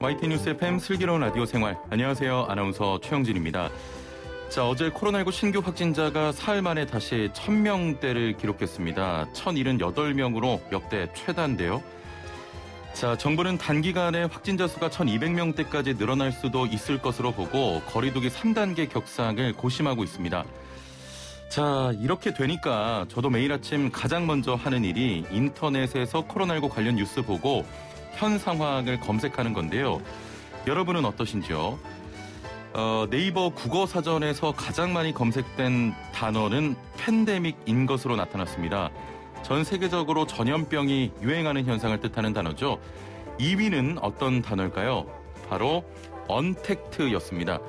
YT 뉴스 FM 슬기로운 라디오 생활. 안녕하세요. 아나운서 최영진입니다. 자, 어제 코로나19 신규 확진자가 사흘 만에 다시 1000명대를 기록했습니다. 1078명으로 역대 최단인데요 자, 정부는 단기간에 확진자 수가 1200명대까지 늘어날 수도 있을 것으로 보고 거리두기 3단계 격상을 고심하고 있습니다. 자, 이렇게 되니까 저도 매일 아침 가장 먼저 하는 일이 인터넷에서 코로나19 관련 뉴스 보고 현 상황을 검색하는 건데요. 여러분은 어떠신지요? 어, 네이버 국어 사전에서 가장 많이 검색된 단어는 팬데믹인 것으로 나타났습니다. 전 세계적으로 전염병이 유행하는 현상을 뜻하는 단어죠. 2위는 어떤 단어일까요? 바로 언택트였습니다.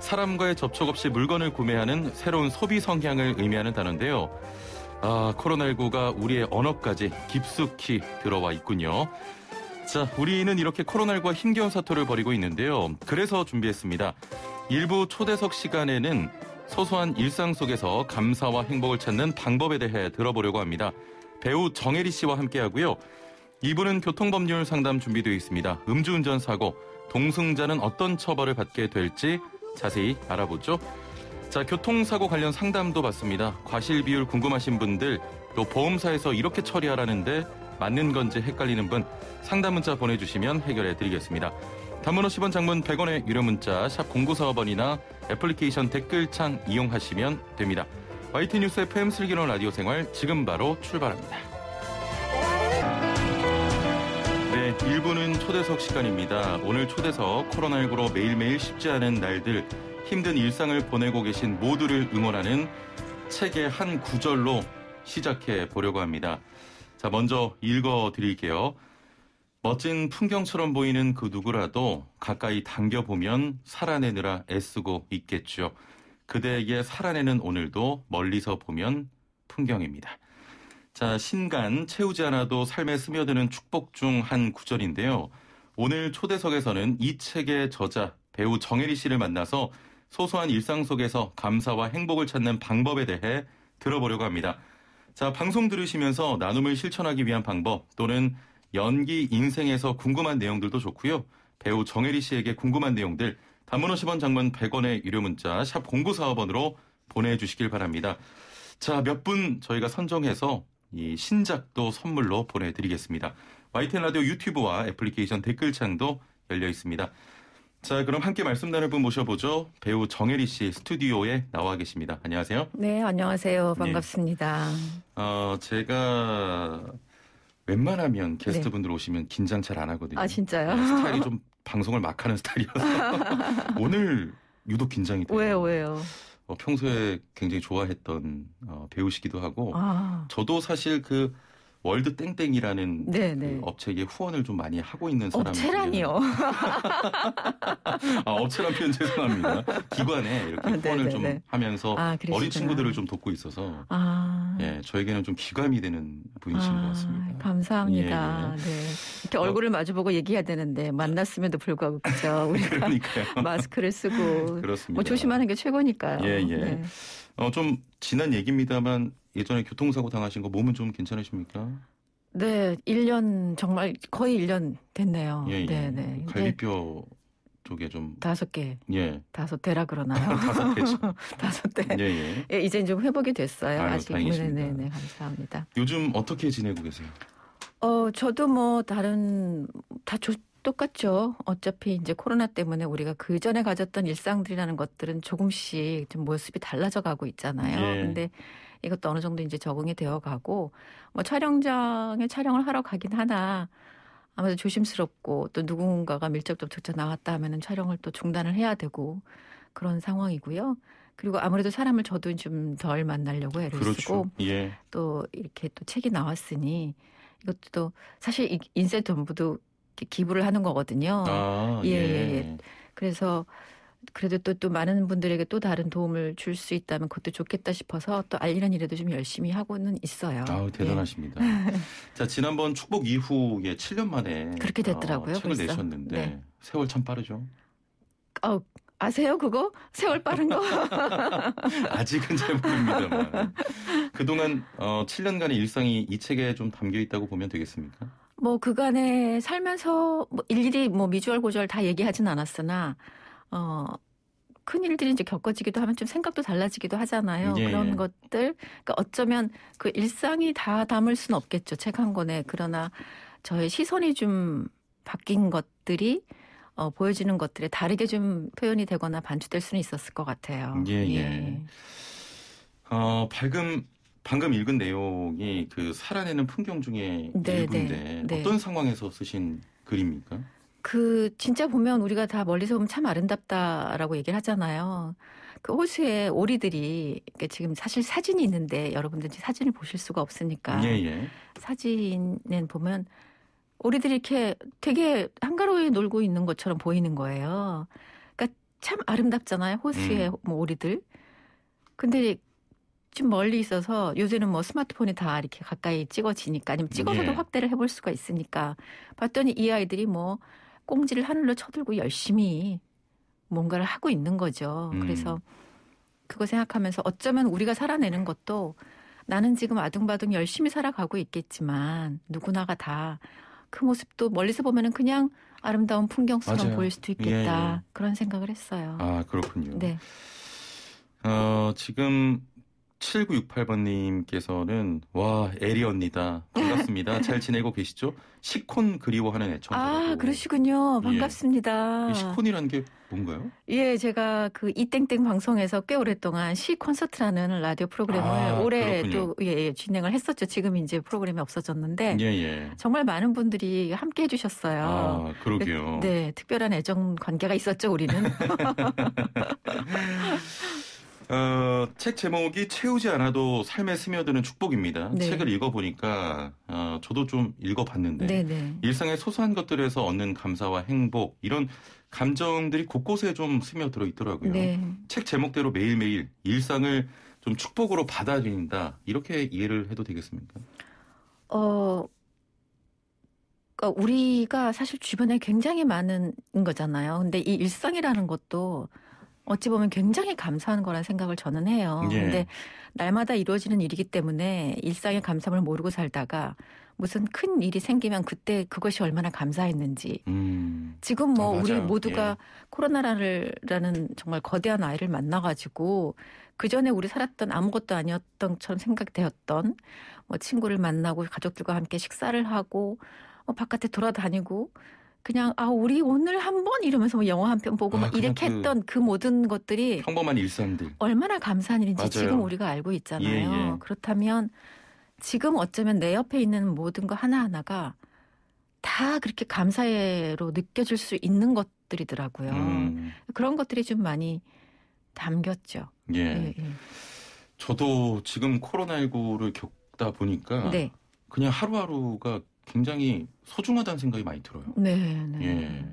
사람과의 접촉 없이 물건을 구매하는 새로운 소비 성향을 의미하는 단어인데요. 아, 코로나19가 우리의 언어까지 깊숙이 들어와 있군요. 자, 우리는 이렇게 코로나19와 힘겨운 사토를 벌이고 있는데요. 그래서 준비했습니다. 일부 초대석 시간에는 소소한 일상 속에서 감사와 행복을 찾는 방법에 대해 들어보려고 합니다. 배우 정혜리 씨와 함께 하고요. 이분은 교통법률 상담 준비되어 있습니다. 음주운전 사고, 동승자는 어떤 처벌을 받게 될지 자세히 알아보죠. 자, 교통사고 관련 상담도 받습니다. 과실 비율 궁금하신 분들, 또 보험사에서 이렇게 처리하라는데 맞는 건지 헷갈리는 분 상담 문자 보내주시면 해결해 드리겠습니다. 단문 50원 장문 100원의 유료 문자 샵 0945번이나 애플리케이션 댓글창 이용하시면 됩니다. YT 뉴스 FM 슬기로운 라디오 생활 지금 바로 출발합니다. 네, 1부는 초대석 시간입니다. 오늘 초대석 코로나19로 매일매일 쉽지 않은 날들 힘든 일상을 보내고 계신 모두를 응원하는 책의 한 구절로 시작해 보려고 합니다. 자, 먼저 읽어 드릴게요. 멋진 풍경처럼 보이는 그 누구라도 가까이 당겨보면 살아내느라 애쓰고 있겠죠. 그대에게 살아내는 오늘도 멀리서 보면 풍경입니다. 자, 신간 채우지 않아도 삶에 스며드는 축복 중 한 구절인데요. 오늘 초대석에서는 이 책의 저자 배우 정혜리 씨를 만나서 소소한 일상 속에서 감사와 행복을 찾는 방법에 대해 들어보려고 합니다. 자, 방송 들으시면서 나눔을 실천하기 위한 방법 또는 연기 인생에서 궁금한 내용들도 좋고요. 배우 정혜리 씨에게 궁금한 내용들 단문 50원 장문 100원의 유료 문자 샵 0945번으로 보내주시길 바랍니다. 자, 몇 분 저희가 선정해서 이 신작도 선물로 보내드리겠습니다. YTN 라디오 유튜브와 애플리케이션 댓글창도 열려 있습니다. 자, 그럼 함께 말씀 나눌 분 모셔보죠. 배우 정혜리 씨 스튜디오에 나와 계십니다. 안녕하세요. 네, 안녕하세요. 네. 반갑습니다. 네. 어, 제가 웬만하면 게스트분들 네. 오시면 긴장 잘 안 하거든요. 아, 진짜요? 네, 스타일이 좀 방송을 막 하는 스타일이어서 오늘 유독 긴장이 돼요. 왜요, 왜요? 어, 평소에 굉장히 좋아했던 어, 배우시기도 하고 아. 저도 사실 그 월드 땡땡이라는 네, 그 네. 업체에 후원을 좀 많이 하고 있는 어, 사람 업체라니요. 아, 업체란 표현 죄송합니다. 기관에 이렇게 아, 네, 후원을 좀 하면서 아, 어린 친구들을 좀 돕고 있어서 아. 예, 저에게는 좀 기감이 되는 분이신 것 아, 같습니다. 감사합니다. 예, 예. 네. 이렇게 얼굴을 어, 마주보고 얘기해야 되는데 만났음에도 불구하고 그죠 우리가 마스크를 쓰고 그렇습니다. 뭐 조심하는 게 최고니까요. 예, 예. 네. 어, 좀 지난 얘기입니다만 예전에 교통사고 당하신 거 몸은 좀 괜찮으십니까? 네, 1년 정말 거의 1년 됐네요. 예, 예. 네, 네. 갈비뼈 쪽에 좀 다섯 개, 예, 다섯 대라 그러나요? 다섯 대죠. 다섯 대. 예, 예. 예, 이제 좀 회복이 됐어요. 아유, 아직 다행이십니다. 네, 네, 네, 감사합니다. 요즘 어떻게 지내고 계세요? 어, 저도 뭐 다른 다 좋. 똑같죠. 어차피 이제 코로나 때문에 우리가 그 전에 가졌던 일상들이라는 것들은 조금씩 좀 모습이 달라져 가고 있잖아요. 예. 근데 이것도 어느 정도 이제 적응이 되어 가고 뭐 촬영장에 촬영을 하러 가긴 하나 아마도 조심스럽고 또 누군가가 밀접 접촉자 나왔다 하면은 촬영을 또 중단을 해야 되고 그런 상황이고요. 그리고 아무래도 사람을 저도 좀 덜 만나려고 애를 그렇죠. 쓰고 예. 또 이렇게 또 책이 나왔으니 이것도 또 사실 인쇄 전부도 기부를 하는 거거든요. 아, 예, 예, 예. 예. 그래서 그래도 또, 또 많은 분들에게 또 다른 도움을 줄 수 있다면 그것도 좋겠다 싶어서 또 알리는 일에도 좀 열심히 하고는 있어요. 아 대단하십니다. 예. 자, 지난번 축복 이후에 7년 만에 그렇게 어, 됐더라고요. 어, 책을 벌써. 내셨는데 네. 세월 참 빠르죠. 어, 아세요 그거? 세월 빠른 거? 아직은 잘 모릅니다만. 그동안 어, 7년간의 일상이 이 책에 좀 담겨 있다고 보면 되겠습니까? 뭐 그간에 살면서 뭐 일일이 뭐 미주얼 고주얼 다 얘기하진 않았으나 어. 큰 일들이 이제 겪어지기도 하면 좀 생각도 달라지기도 하잖아요. 예. 그런 것들. 그러니까 어쩌면 그 일상이 다 담을 수는 없겠죠. 책 한 권에. 그러나 저의 시선이 좀 바뀐 것들이 어, 보여지는 것들에 다르게 좀 표현이 되거나 반추될 수는 있었을 것 같아요. 예, 예. 예. 어, 밝음 방금 읽은 내용이 그 살아내는 풍경 중에 네, 네 일부인데 네, 어떤 상황에서 쓰신 글입니까? 그 진짜 보면 우리가 다 멀리서 보면 참 아름답다라고 얘기를 하잖아요. 그 호수에 오리들이 지금 사실 사진이 있는데 여러분들 이 사진을 보실 수가 없으니까 예, 예. 사진엔 보면 오리들이 이렇게 되게 한가로이 놀고 있는 것처럼 보이는 거예요. 그러니까 참 아름답잖아요. 호수에 음. 뭐 오리들. 근데 좀 멀리 있어서 요새는 뭐 스마트폰이 다 이렇게 가까이 찍어지니까 아니면 찍어서도 예. 확대를 해볼 수가 있으니까 봤더니 이 아이들이 뭐 꽁지를 하늘로 쳐들고 열심히 뭔가를 하고 있는 거죠. 음. 그래서 그거 생각하면서 어쩌면 우리가 살아내는 것도 나는 지금 아둥바둥 열심히 살아가고 있겠지만 누구나가 다 그 모습도 멀리서 보면은 그냥 아름다운 풍경처럼 보일 수도 있겠다 예, 예. 그런 생각을 했어요. 아 그렇군요. 네. 어 지금 7968번님께서는 와 에리 언니다 반갑습니다 잘 지내고 계시죠 시콘 그리워하는 애청자아 그러시군요 예. 반갑습니다 예. 시콘이라는 게 뭔가요? 예 제가 그 이땡땡 방송에서 꽤 오랫동안 시 콘서트라는 라디오 프로그램을 아, 올해 또 예, 예, 진행을 했었죠 지금 이제 프로그램이 없어졌는데 예, 예. 정말 많은 분들이 함께 해주셨어요 아 그러게요 네, 네 특별한 애정 관계가 있었죠 우리는 어, 책 제목이 채우지 않아도 삶에 스며드는 축복입니다. 네. 책을 읽어보니까 어, 저도 좀 읽어봤는데 네네. 일상의 소소한 것들에서 얻는 감사와 행복 이런 감정들이 곳곳에 좀 스며들어 있더라고요. 네. 책 제목대로 매일매일 일상을 좀 축복으로 받아들인다 이렇게 이해를 해도 되겠습니까? 어, 그러니까 우리가 사실 주변에 굉장히 많은 거잖아요. 근데 이 일상이라는 것도 어찌 보면 굉장히 감사한 거란 생각을 저는 해요. 예. 근데 날마다 이루어지는 일이기 때문에 일상의 감사함을 모르고 살다가 무슨 큰 일이 생기면 그때 그것이 얼마나 감사했는지. 음. 지금 뭐 어, 우리 모두가 예. 코로나라는 정말 거대한 아이를 만나가지고 그 전에 우리 살았던 아무것도 아니었던 처럼 생각되었던 뭐 친구를 만나고 가족들과 함께 식사를 하고 뭐 바깥에 돌아다니고 그냥 아 우리 오늘 한 번 이러면서 뭐 영화 한 편 보고 아, 막 이렇게 그 했던 그 모든 것들이 평범한 일상들 얼마나 감사한 일인지 맞아요. 지금 우리가 알고 있잖아요. 예, 예. 그렇다면 지금 어쩌면 내 옆에 있는 모든 거 하나하나가 다 그렇게 감사해로 느껴질 수 있는 것들이더라고요. 음. 그런 것들이 좀 많이 담겼죠. 예. 예, 예. 저도 지금 코로나19를 겪다 보니까 네. 그냥 하루하루가 굉장히 소중하다는 생각이 많이 들어요. 네. 네. 예.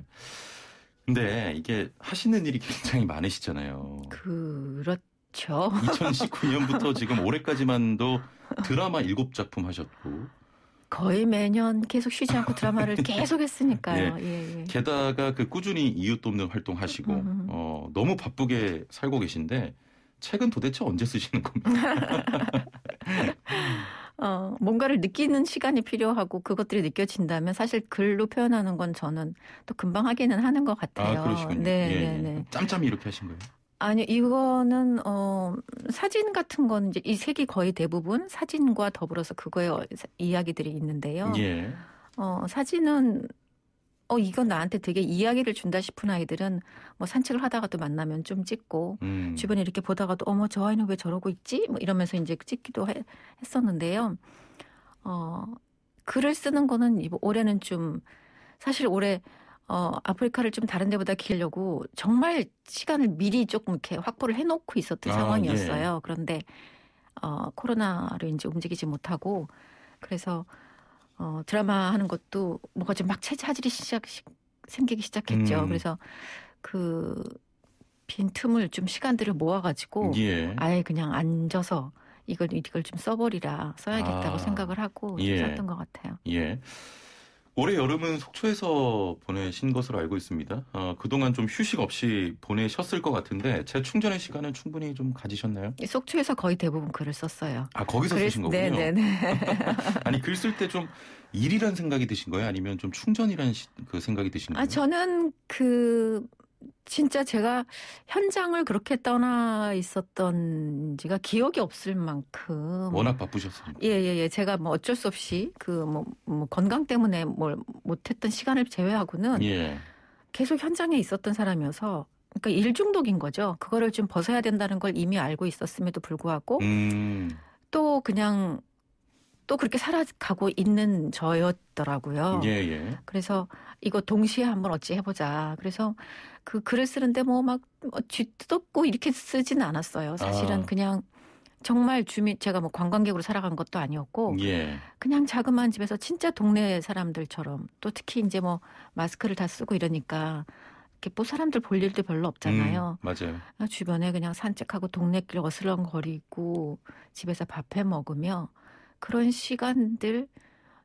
근데 이게 하시는 일이 굉장히 많으시잖아요. 그렇죠. 2019년부터 지금 올해까지만도 드라마 7작품 하셨고 거의 매년 계속 쉬지 않고 드라마를 네. 계속 했으니까요. 예. 예, 예. 게다가 그 꾸준히 이웃 도없는 활동 하시고 음, 음. 어, 너무 바쁘게 살고 계신데 책은 도대체 언제 쓰시는 겁니까? 어, 뭔가를 느끼는 시간이 필요하고 그것들이 느껴진다면 사실 글로 표현하는 건 저는 또 금방 하기는 하는 것 아, 같아요. 아, 네, 예, 예, 네, 네. 짬짬이 이렇게 하신 거예요? 아니 이거는 어 사진 같은 건 이제 이 색이 거의 대부분 사진과 더불어서 그거의 어, 이야기들이 있는데요. 예. 어 사진은 어 이건 나한테 되게 이야기를 준다 싶은 아이들은 뭐 산책을 하다가 도 만나면 좀 찍고 음. 주변에 이렇게 보다가도 어머 저 아이는 왜 저러고 있지? 뭐 이러면서 이제 찍기도 해, 했었는데요. 어 글을 쓰는 거는 이 올해는 좀 사실 올해 어, 아프리카를 좀 다른 데보다 길려고 정말 시간을 미리 조금 이렇게 확보를 해놓고 있었던 아, 상황이었어요. 예. 그런데, 어, 코로나로 이제 움직이지 못하고, 그래서 어, 드라마 하는 것도 뭔가좀 막 체질이 시작 생기기 시작했죠. 음. 그래서 그 빈틈을 좀 시간들을 모아가지고 예. 아예 그냥 앉아서 이걸 이걸 좀 써버리라 써야겠다고 아, 생각을 하고 예. 좀 썼던 것 같아요. 예. 올해 여름은 속초에서 보내신 것으로 알고 있습니다. 어, 그동안 좀 휴식 없이 보내셨을 것 같은데 재충전의 시간은 충분히 좀 가지셨나요? 네, 속초에서 거의 대부분 글을 썼어요. 아 거기서 글, 쓰신 거군요. 네네네. 네, 네. 아니 글 쓸 때 좀 일이란 생각이 드신 거예요? 아니면 좀 충전이란 시, 그 생각이 드신 아, 거예요? 아 저는 그 진짜 제가 현장을 그렇게 떠나 있었던 지가 기억이 없을 만큼 워낙 바쁘셨으니까 예예예 예, 예. 제가 뭐 어쩔 수 없이 그뭐 뭐 건강 때문에 뭘 못했던 시간을 제외하고는 예. 계속 현장에 있었던 사람이어서 그러니까 일 중독인 거죠 그거를 좀 벗어야 된다는 걸 이미 알고 있었음에도 불구하고 음. 또 그냥 또 그렇게 살아가고 있는 저였더라고요. 예, 예. 그래서 이거 동시에 한번 어찌 해보자. 그래서 그 글을 쓰는데 뭐 막뒤뜯고 뭐 이렇게 쓰진 않았어요. 사실은 아. 그냥 정말 주민 제가 뭐 관광객으로 살아간 것도 아니었고 예. 그냥 자그마한 집에서 진짜 동네 사람들처럼 또 특히 이제 뭐 마스크를 다 쓰고 이러니까 이렇게 뭐 사람들 볼 일도 별로 없잖아요. 음, 맞아요. 아, 주변에 그냥 산책하고 동네길 어슬렁거리고 집에서 밥해 먹으며 그런 시간들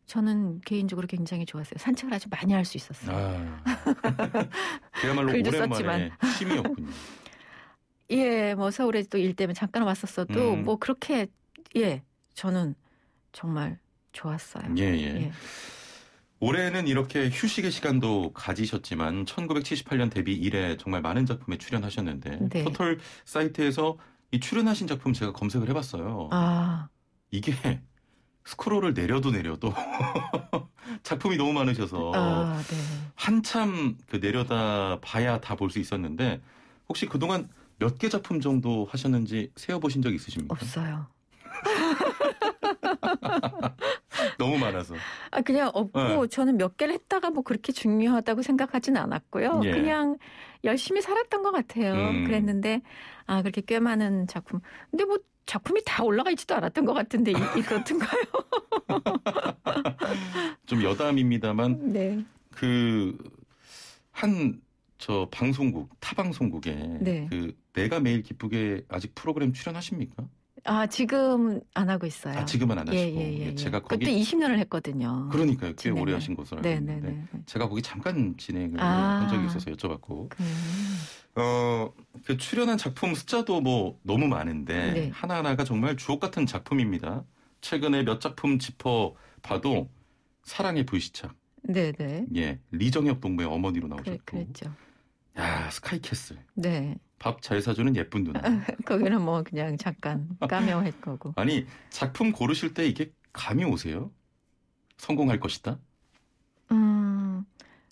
저는 개인적으로 굉장히 좋았어요. 산책을 아주 많이 할 수 있었어요. 아, 그야말로 오랜만에 쉼이었군요. 예, 뭐 서울에 또 일 때문에 잠깐 왔었어도 음. 뭐 그렇게 예, 저는 정말 좋았어요. 예, 예. 예. 올해는 이렇게 휴식의 시간도 가지셨지만 1978년 데뷔 이래 정말 많은 작품에 출연하셨는데 네. 포털 사이트에서 이 출연하신 작품 제가 검색을 해봤어요. 아. 이게 스크롤을 내려도 내려도 작품이 너무 많으셔서 아, 네. 한참 그 내려다 봐야 다 볼 수 있었는데 혹시 그동안 몇 개 작품 정도 하셨는지 세어보신 적 있으십니까? 없어요. 너무 많아서. 아 그냥 없고 네. 저는 몇 개를 했다가 뭐 그렇게 중요하다고 생각하진 않았고요. 예. 그냥 열심히 살았던 것 같아요. 음. 그랬는데 아 그렇게 꽤 많은 작품. 근데 뭐 작품이 다 올라가 있지도 않았던 것 같은데 이, 그렇던가요? 좀 여담입니다만 네. 그 한 저 방송국 타 방송국에 네. 그 내가 매일 기쁘게 아직 프로그램 출연하십니까? 아 지금 안 하고 있어요. 아, 지금은 안 예, 하시고 예, 예, 예, 예. 제가 거기 그때 20년을 했거든요. 그러니까요, 꽤 진행을. 오래 하신 것으로 알고 네네네. 네, 네. 제가 거기 잠깐 진행을 아, 한 적이 있어서 여쭤봤고 음. 어, 그... 어그 출연한 작품 숫자도 뭐 너무 많은데 네. 하나 하나가 정말 주옥 같은 작품입니다. 최근에 몇 작품 짚어 봐도 사랑의 불시착, 네네, 네. 예 리정엽 동무의 어머니로 나오셨고, 그 그랬죠. 야 스카이캐슬. 네. 밥 잘 사주는 예쁜 누나. 거기는 뭐 그냥 잠깐 까메오할 거고. 아니 작품 고르실 때 이게 감이 오세요? 성공할 것이다. 음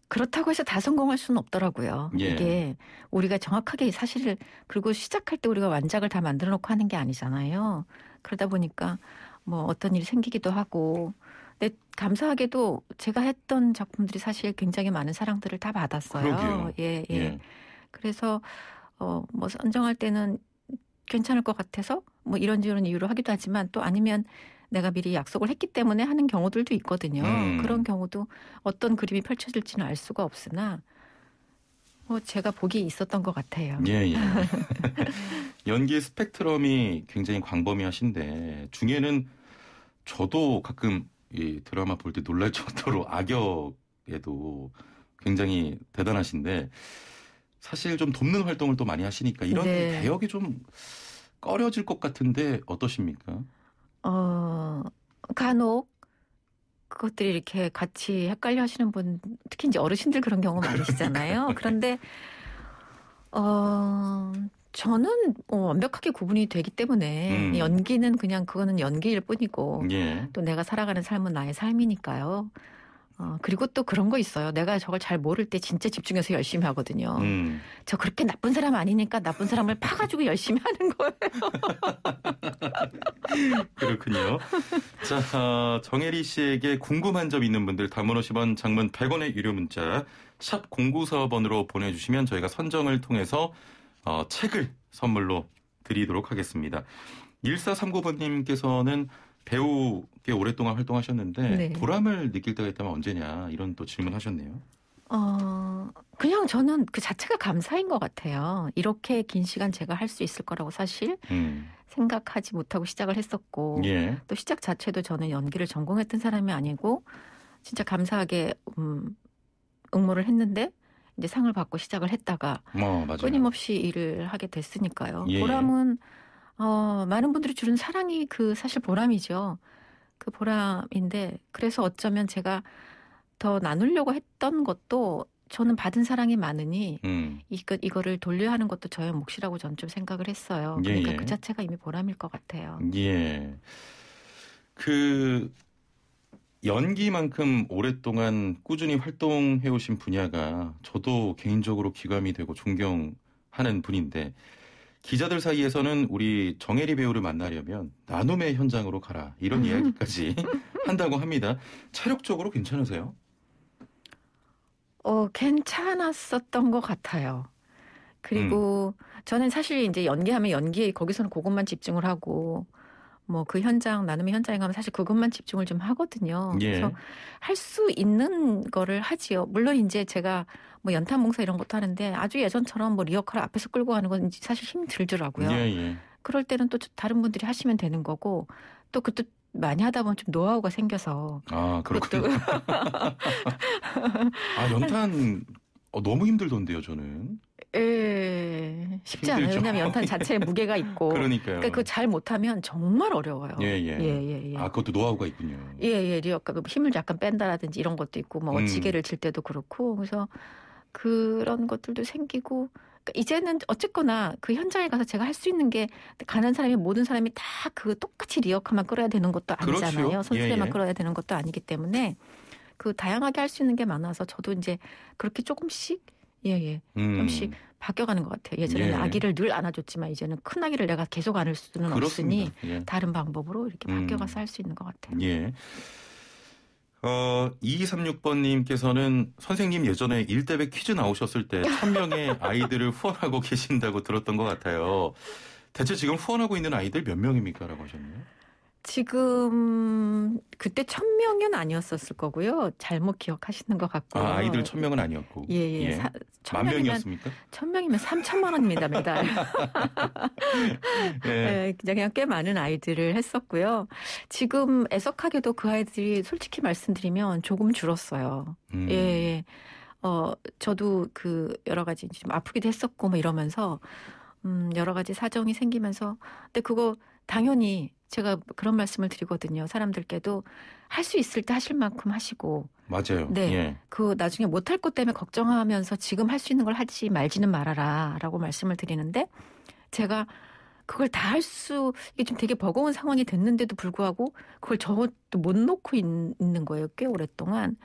그렇다고 해서 다 성공할 수는 없더라고요. 예. 이게 우리가 정확하게 사실을 그리고 시작할 때 우리가 완작을 다 만들어놓고 하는 게 아니잖아요. 그러다 보니까 뭐 어떤 일이 생기기도 하고 네, 감사하게도 제가 했던 작품들이 사실 굉장히 많은 사랑들을 다 받았어요. 그러게요. 예, 예, 예. 그래서 어, 뭐 선정할 때는 괜찮을 것 같아서 뭐 이런저런 이유로 하기도 하지만 또 아니면 내가 미리 약속을 했기 때문에 하는 경우들도 있거든요. 음. 그런 경우도 어떤 그림이 펼쳐질지는 알 수가 없으나 뭐 제가 보기 있었던 것 같아요. 예, 예. 연기의 스펙트럼이 굉장히 광범위하신데 중에는 저도 가끔 이 드라마 볼 때 놀랄 정도로 악역에도 굉장히 대단하신데 사실 좀 돕는 활동을 또 많이 하시니까 이런 네. 배역이 좀 꺼려질 것 같은데 어떠십니까? 어, 간혹 그것들이 이렇게 같이 헷갈려 하시는 분, 특히 이제 어르신들 그런 경우 많으시잖아요. 네. 그런데, 어, 저는 뭐 완벽하게 구분이 되기 때문에 음. 연기는 그냥 그거는 연기일 뿐이고 예. 또 내가 살아가는 삶은 나의 삶이니까요. 어, 그리고 또 그런 거 있어요. 내가 저걸 잘 모를 때 진짜 집중해서 열심히 하거든요. 음. 저 그렇게 나쁜 사람 아니니까 나쁜 사람을 파가지고 열심히 하는 거예요. 그렇군요. 자, 어, 정혜리 씨에게 궁금한 점 있는 분들 단문 50원, 장문 100원의 유료 문자 샵 0945번으로 보내주시면 저희가 선정을 통해서 어, 책을 선물로 드리도록 하겠습니다. 1439번님께서는 배우 꽤 오랫동안 활동하셨는데 네. 보람을 느낄 때가 있다면 언제냐 이런 또 질문하셨네요. 어, 그냥 저는 그 자체가 감사인 것 같아요. 이렇게 긴 시간 제가 할 수 있을 거라고 사실 음. 생각하지 못하고 시작을 했었고 예. 또 시작 자체도 저는 연기를 전공했던 사람이 아니고 진짜 감사하게 음, 응모를 했는데 이제 상을 받고 시작을 했다가 어, 끊임없이 일을 하게 됐으니까요. 예. 보람은 어, 많은 분들이 주는 사랑이 그 사실 보람이죠. 그 보람인데 그래서 어쩌면 제가 더 나누려고 했던 것도 저는 받은 사랑이 많으니 음. 이거, 이거를 돌려 하는 것도 저의 몫이라고 전 좀 생각을 했어요. 그러니까 예, 예. 그 자체가 이미 보람일 것 같아요. 예. 그 연기만큼 오랫동안 꾸준히 활동해 오신 분야가 저도 개인적으로 기감이 되고 존경하는 분인데 기자들 사이에서는 우리 정혜리 배우를 만나려면 나눔의 현장으로 가라 이런 음. 이야기까지 한다고 합니다. 체력적으로 괜찮으세요? 어, 괜찮았었던 것 같아요. 그리고 음. 저는 사실 이제 연기하면 연기에 거기서는 그것만 집중을 하고 뭐그 현장 나눔의 현장에 가면 사실 그것만 집중을 좀 하거든요. 예. 그래서 할 수 있는 거를 하지요. 물론 이제 제가 뭐 연탄 봉사 이런 것도 하는데 아주 예전처럼 뭐 리어카를 앞에서 끌고 가는 건 사실 힘들더라고요. 예, 예. 그럴 때는 또 다른 분들이 하시면 되는 거고 또 그때 많이 하다 보면 좀 노하우가 생겨서 아 그렇군요. 아 연탄 어, 너무 힘들던데요 저는. 예, 쉽지 힘들죠. 않아요. 왜냐하면 연탄 자체에 무게가 있고. 그러니까요. 그러니까 그잘 못하면 정말 어려워요. 예, 예, 예. 예, 예, 아, 그것도 노하우가 있군요. 예, 예. 약간 그러니까 그 힘을 약간 뺀다라든지 이런 것도 있고, 뭐 음. 지게를 질 때도 그렇고, 그래서 그런 것들도 생기고, 그니까 이제는 어쨌거나 그 현장에 가서 제가 할 수 있는 게 가는 사람이 모든 사람이 다 그 똑같이 리어카만 끌어야 되는 것도 아니잖아요. 그렇죠. 선수들만 예, 예. 끌어야 되는 것도 아니기 때문에 그 다양하게 할 수 있는 게 많아서 저도 이제 그렇게 조금씩 예, 예. 음. 좀씩 바뀌어가는 것 같아요. 예전에는 예. 아기를 늘 안아줬지만 이제는 큰 아기를 내가 계속 안을 수는 그렇습니다. 없으니 예. 다른 방법으로 이렇게 바뀌어가서 음. 할수 있는 것 같아요. 예. 어, 2236번님께서는 선생님 예전에 일대백 퀴즈 나오셨을 때 1000명의 아이들을 후원하고 계신다고 들었던 것 같아요. 대체 지금 후원하고 있는 아이들 몇 명입니까? 라고 하셨네요. 지금 그때 1 0 0 0 명은 아니었었을 거고요. 잘못 기억하시는 것 같고요. 아, 아이들 천 명은 아니었고. 예, 예. 예. 사, 만 명이었습니까? 0 명이면 삼천만 원입니다 매달. 예. 네, 그냥, 그냥 꽤 많은 아이들을 했었고요. 지금 애석하게도 그 아이들이 솔직히 말씀드리면 조금 줄었어요. 음. 예, 예. 어, 저도 그 여러 가지 좀 아프기도 했었고 뭐 이러면서 음, 여러 가지 사정이 생기면서 근데 그거 당연히 제가 그런 말씀을 드리거든요. 사람들께도 할 수 있을 때 하실 만큼 하시고. 맞아요. 네. 예. 그 나중에 못할 것 때문에 걱정하면서 지금 할 수 있는 걸 하지 말지는 말아라 라고 말씀을 드리는데 제가 그걸 다 할 수, 이게 좀 되게 버거운 상황이 됐는데도 불구하고 그걸 저도 것못 놓고 있, 는 거예요. 꽤 오랫동안.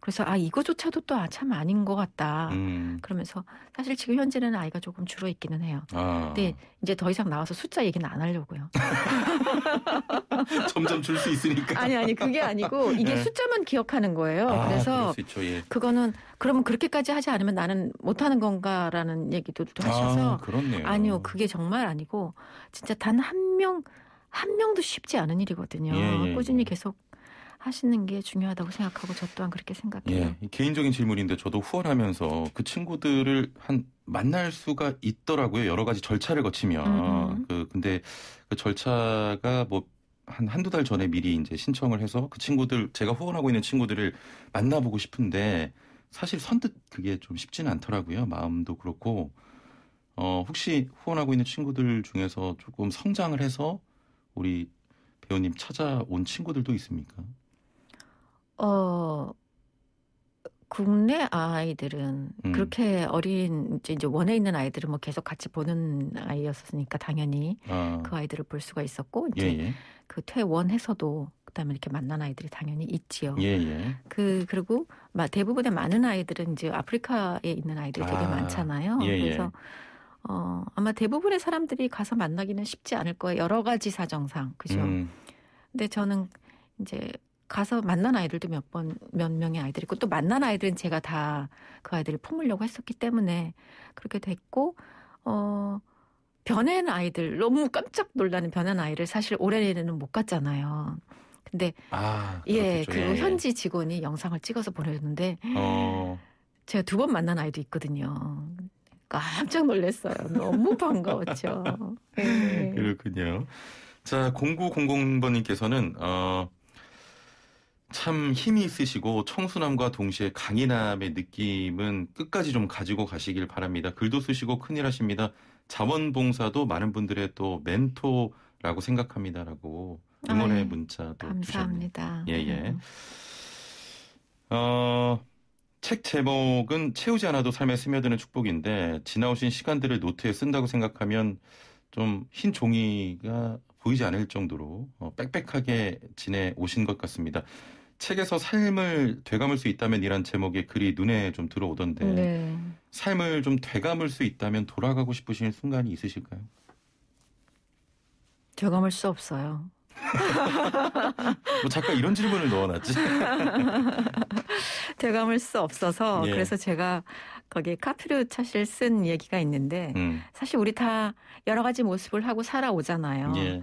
그래서 아 이거조차도 또 아 참 아닌 것 같다. 음. 그러면서 사실 지금 현재는 아이가 조금 줄어 있기는 해요. 아. 근데 이제 더 이상 나와서 숫자 얘기는 안 하려고요. 점점 줄 수 있으니까. 아니 아니 그게 아니고 이게 네. 숫자만 기억하는 거예요. 아, 그래서 예. 그거는 그러면 그렇게까지 하지 않으면 나는 못하는 건가라는 얘기도 또 아, 하셔서 아, 아니요 그게 정말 아니고 진짜 단 한 명. 한 명도 쉽지 않은 일이거든요. 예, 예, 꾸준히 예. 계속 하시는 게 중요하다고 생각하고 저 또한 그렇게 생각해요. 예, 개인적인 질문인데 저도 후원하면서 그 친구들을 한 만날 수가 있더라고요. 여러 가지 절차를 거치면. 음. 그 근데 그 절차가 뭐 한, 한두 달 전에 미리 이제 신청을 해서 그 친구들, 제가 후원하고 있는 친구들을 만나보고 싶은데 사실 선뜻 그게 좀 쉽지는 않더라고요. 마음도 그렇고. 어, 혹시 후원하고 있는 친구들 중에서 조금 성장을 해서 우리 배우님 찾아온 친구들도 있습니까? 어, 국내 아이들은 음. 그렇게 어린 이제, 원에 있는 아이들은 뭐 계속 같이 보는 아이였으니까 었 당연히 아. 그 아이들을 볼 수가 있었고 이제 예, 예. 그 퇴원해서도 그다음에 이렇게 만난 아이들이 당연히 있지요. 예, 예. 그 그리고 막 대부분의 많은 아이들은 이제 아프리카에 있는 아이들이 되게 아. 많잖아요. 예, 예. 그래서 어 아마 대부분의 사람들이 가서 만나기는 쉽지 않을 거예요. 여러 가지 사정상 그죠. 음. 근데 저는 이제 가서 만난 아이들도 몇 번, 몇 명의 아이들이 있고 또 만난 아이들은 제가 다 그 아이들을 품으려고 했었기 때문에 그렇게 됐고, 어, 변한 아이들, 너무 깜짝 놀라는 변한 아이를 사실 올해는 못 갔잖아요. 근데, 아, 예, 그리고 예. 현지 직원이 영상을 찍어서 보내줬는데, 어. 제가 두 번 만난 아이도 있거든요. 깜짝 놀랐어요. 너무 반가웠죠. 네. 그렇군요. 자, 0900번님께서는, 어, 참 힘이 있으시고 청순함과 동시에 강인함의 느낌은 끝까지 좀 가지고 가시길 바랍니다. 글도 쓰시고 큰일 하십니다. 자원봉사도 많은 분들의 또 멘토라고 생각합니다라고 응원의 아유, 문자도 감사합니다. 주 예예. 네. 어, 책 제목은 채우지 않아도 삶에 스며드는 축복인데 지나오신 시간들을 노트에 쓴다고 생각하면 좀 흰 종이가 보이지 않을 정도로 어, 빽빽하게 지내 오신 것 같습니다. 책에서 삶을 되감을 수 있다면 이란 제목의 글이 눈에 좀 들어오던데 네. 삶을 좀 되감을 수 있다면 돌아가고 싶으신 순간이 있으실까요? 되감을 수 없어요. 뭐 잠깐 이런 질문을 넣어놨지. 되감을 수 없어서 예. 그래서 제가 거기 에카피류 차실 쓴 얘기가 있는데 음. 사실 우리 다 여러 가지 모습을 하고 살아오잖아요. 예.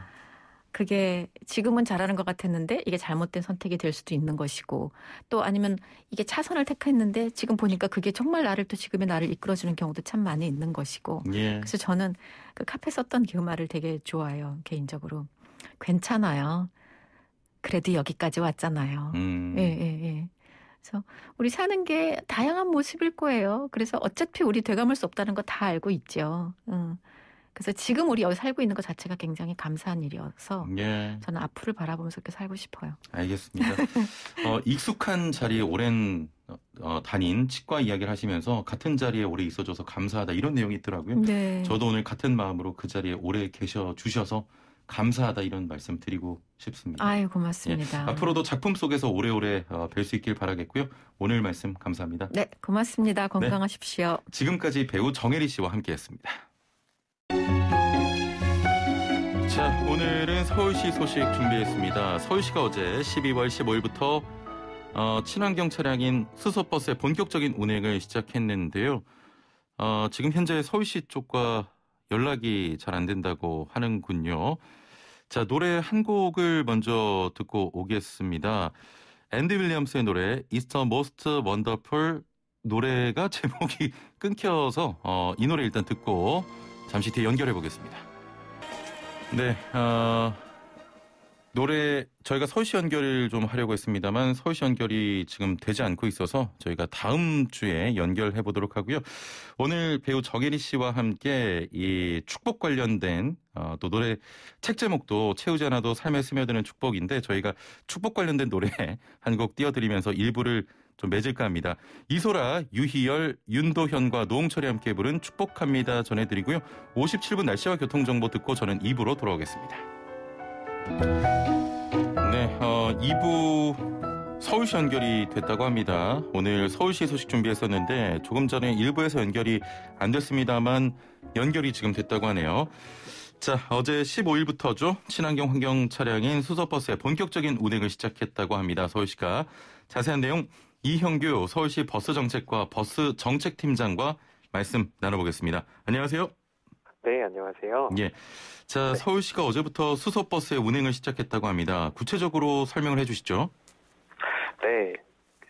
그게 지금은 잘하는 것 같았는데 이게 잘못된 선택이 될 수도 있는 것이고 또 아니면 이게 차선을 택했는데 지금 보니까 그게 정말 나를 또 지금의 나를 이끌어주는 경우도 참 많이 있는 것이고 예. 그래서 저는 그 카페 썼던 그 말을 되게 좋아요 개인적으로 괜찮아요 그래도 여기까지 왔잖아요 음. 예 예, 예. 그래서 우리 사는 게 다양한 모습일 거예요. 그래서 어차피 우리 되감을 수 없다는 거 다 알고 있죠. 음. 어. 응. 그래서 지금 우리 여기 살고 있는 것 자체가 굉장히 감사한 일이어서 예. 저는 앞으로 바라보면서 이렇게 살고 싶어요. 알겠습니다. 어, 익숙한 자리에 오랜 어, 다닌 치과 이야기를 하시면서 같은 자리에 오래 있어줘서 감사하다 이런 내용이 있더라고요. 네. 저도 오늘 같은 마음으로 그 자리에 오래 계셔 주셔서 감사하다 이런 말씀 드리고 싶습니다. 아유 고맙습니다. 예, 앞으로도 작품 속에서 오래오래 어, 뵐수 있길 바라겠고요. 오늘 말씀 감사합니다. 네 고맙습니다. 네. 건강하십시오. 네, 지금까지 배우 정혜리 씨와 함께했습니다. 자, 오늘은 서울시 소식 준비했습니다. 서울시가 어제 12월 15일부터 어, 친환경 차량인 수소버스의 본격적인 운행을 시작했는데요. 어, 지금 현재 서울시 쪽과 연락이 잘 안 된다고 하는군요. 자, 노래 한 곡을 먼저 듣고 오겠습니다. 앤디 윌리엄스의 노래 It's the Most Wonderful 노래가 제목이 끊겨서 어, 이 노래 일단 듣고 잠시 뒤에 연결해 보겠습니다. 네, 어, 노래 저희가 서울시 연결을 좀 하려고 했습니다만 서울시 연결이 지금 되지 않고 있어서 저희가 다음 주에 연결해 보도록 하고요. 오늘 배우 정혜리 씨와 함께 이 축복 관련된 어, 또 노래 책 제목도 채우지 않아도 삶에 스며드는 축복인데 저희가 축복 관련된 노래 한곡 띄워드리면서 일부를 좀 맺을까 합니다. 이소라, 유희열, 윤도현과 노홍철이 함께 부른 축복합니다 전해드리고요. 57분 날씨와 교통정보 듣고 저는 2부로 돌아오겠습니다. 네, 어, 2부 서울시 연결이 됐다고 합니다. 오늘 서울시 소식 준비했었는데 조금 전에 1부에서 연결이 안 됐습니다만 연결이 지금 됐다고 하네요. 자, 어제 15일부터죠. 친환경 환경 차량인 수소버스의 본격적인 운행을 시작했다고 합니다. 서울시가 자세한 내용 이형규 서울시 버스정책과 버스정책팀장과 말씀 나눠보겠습니다. 안녕하세요. 네, 안녕하세요. 예. 자, 네. 서울시가 어제부터 수소버스의 운행을 시작했다고 합니다. 구체적으로 설명을 해 주시죠. 네.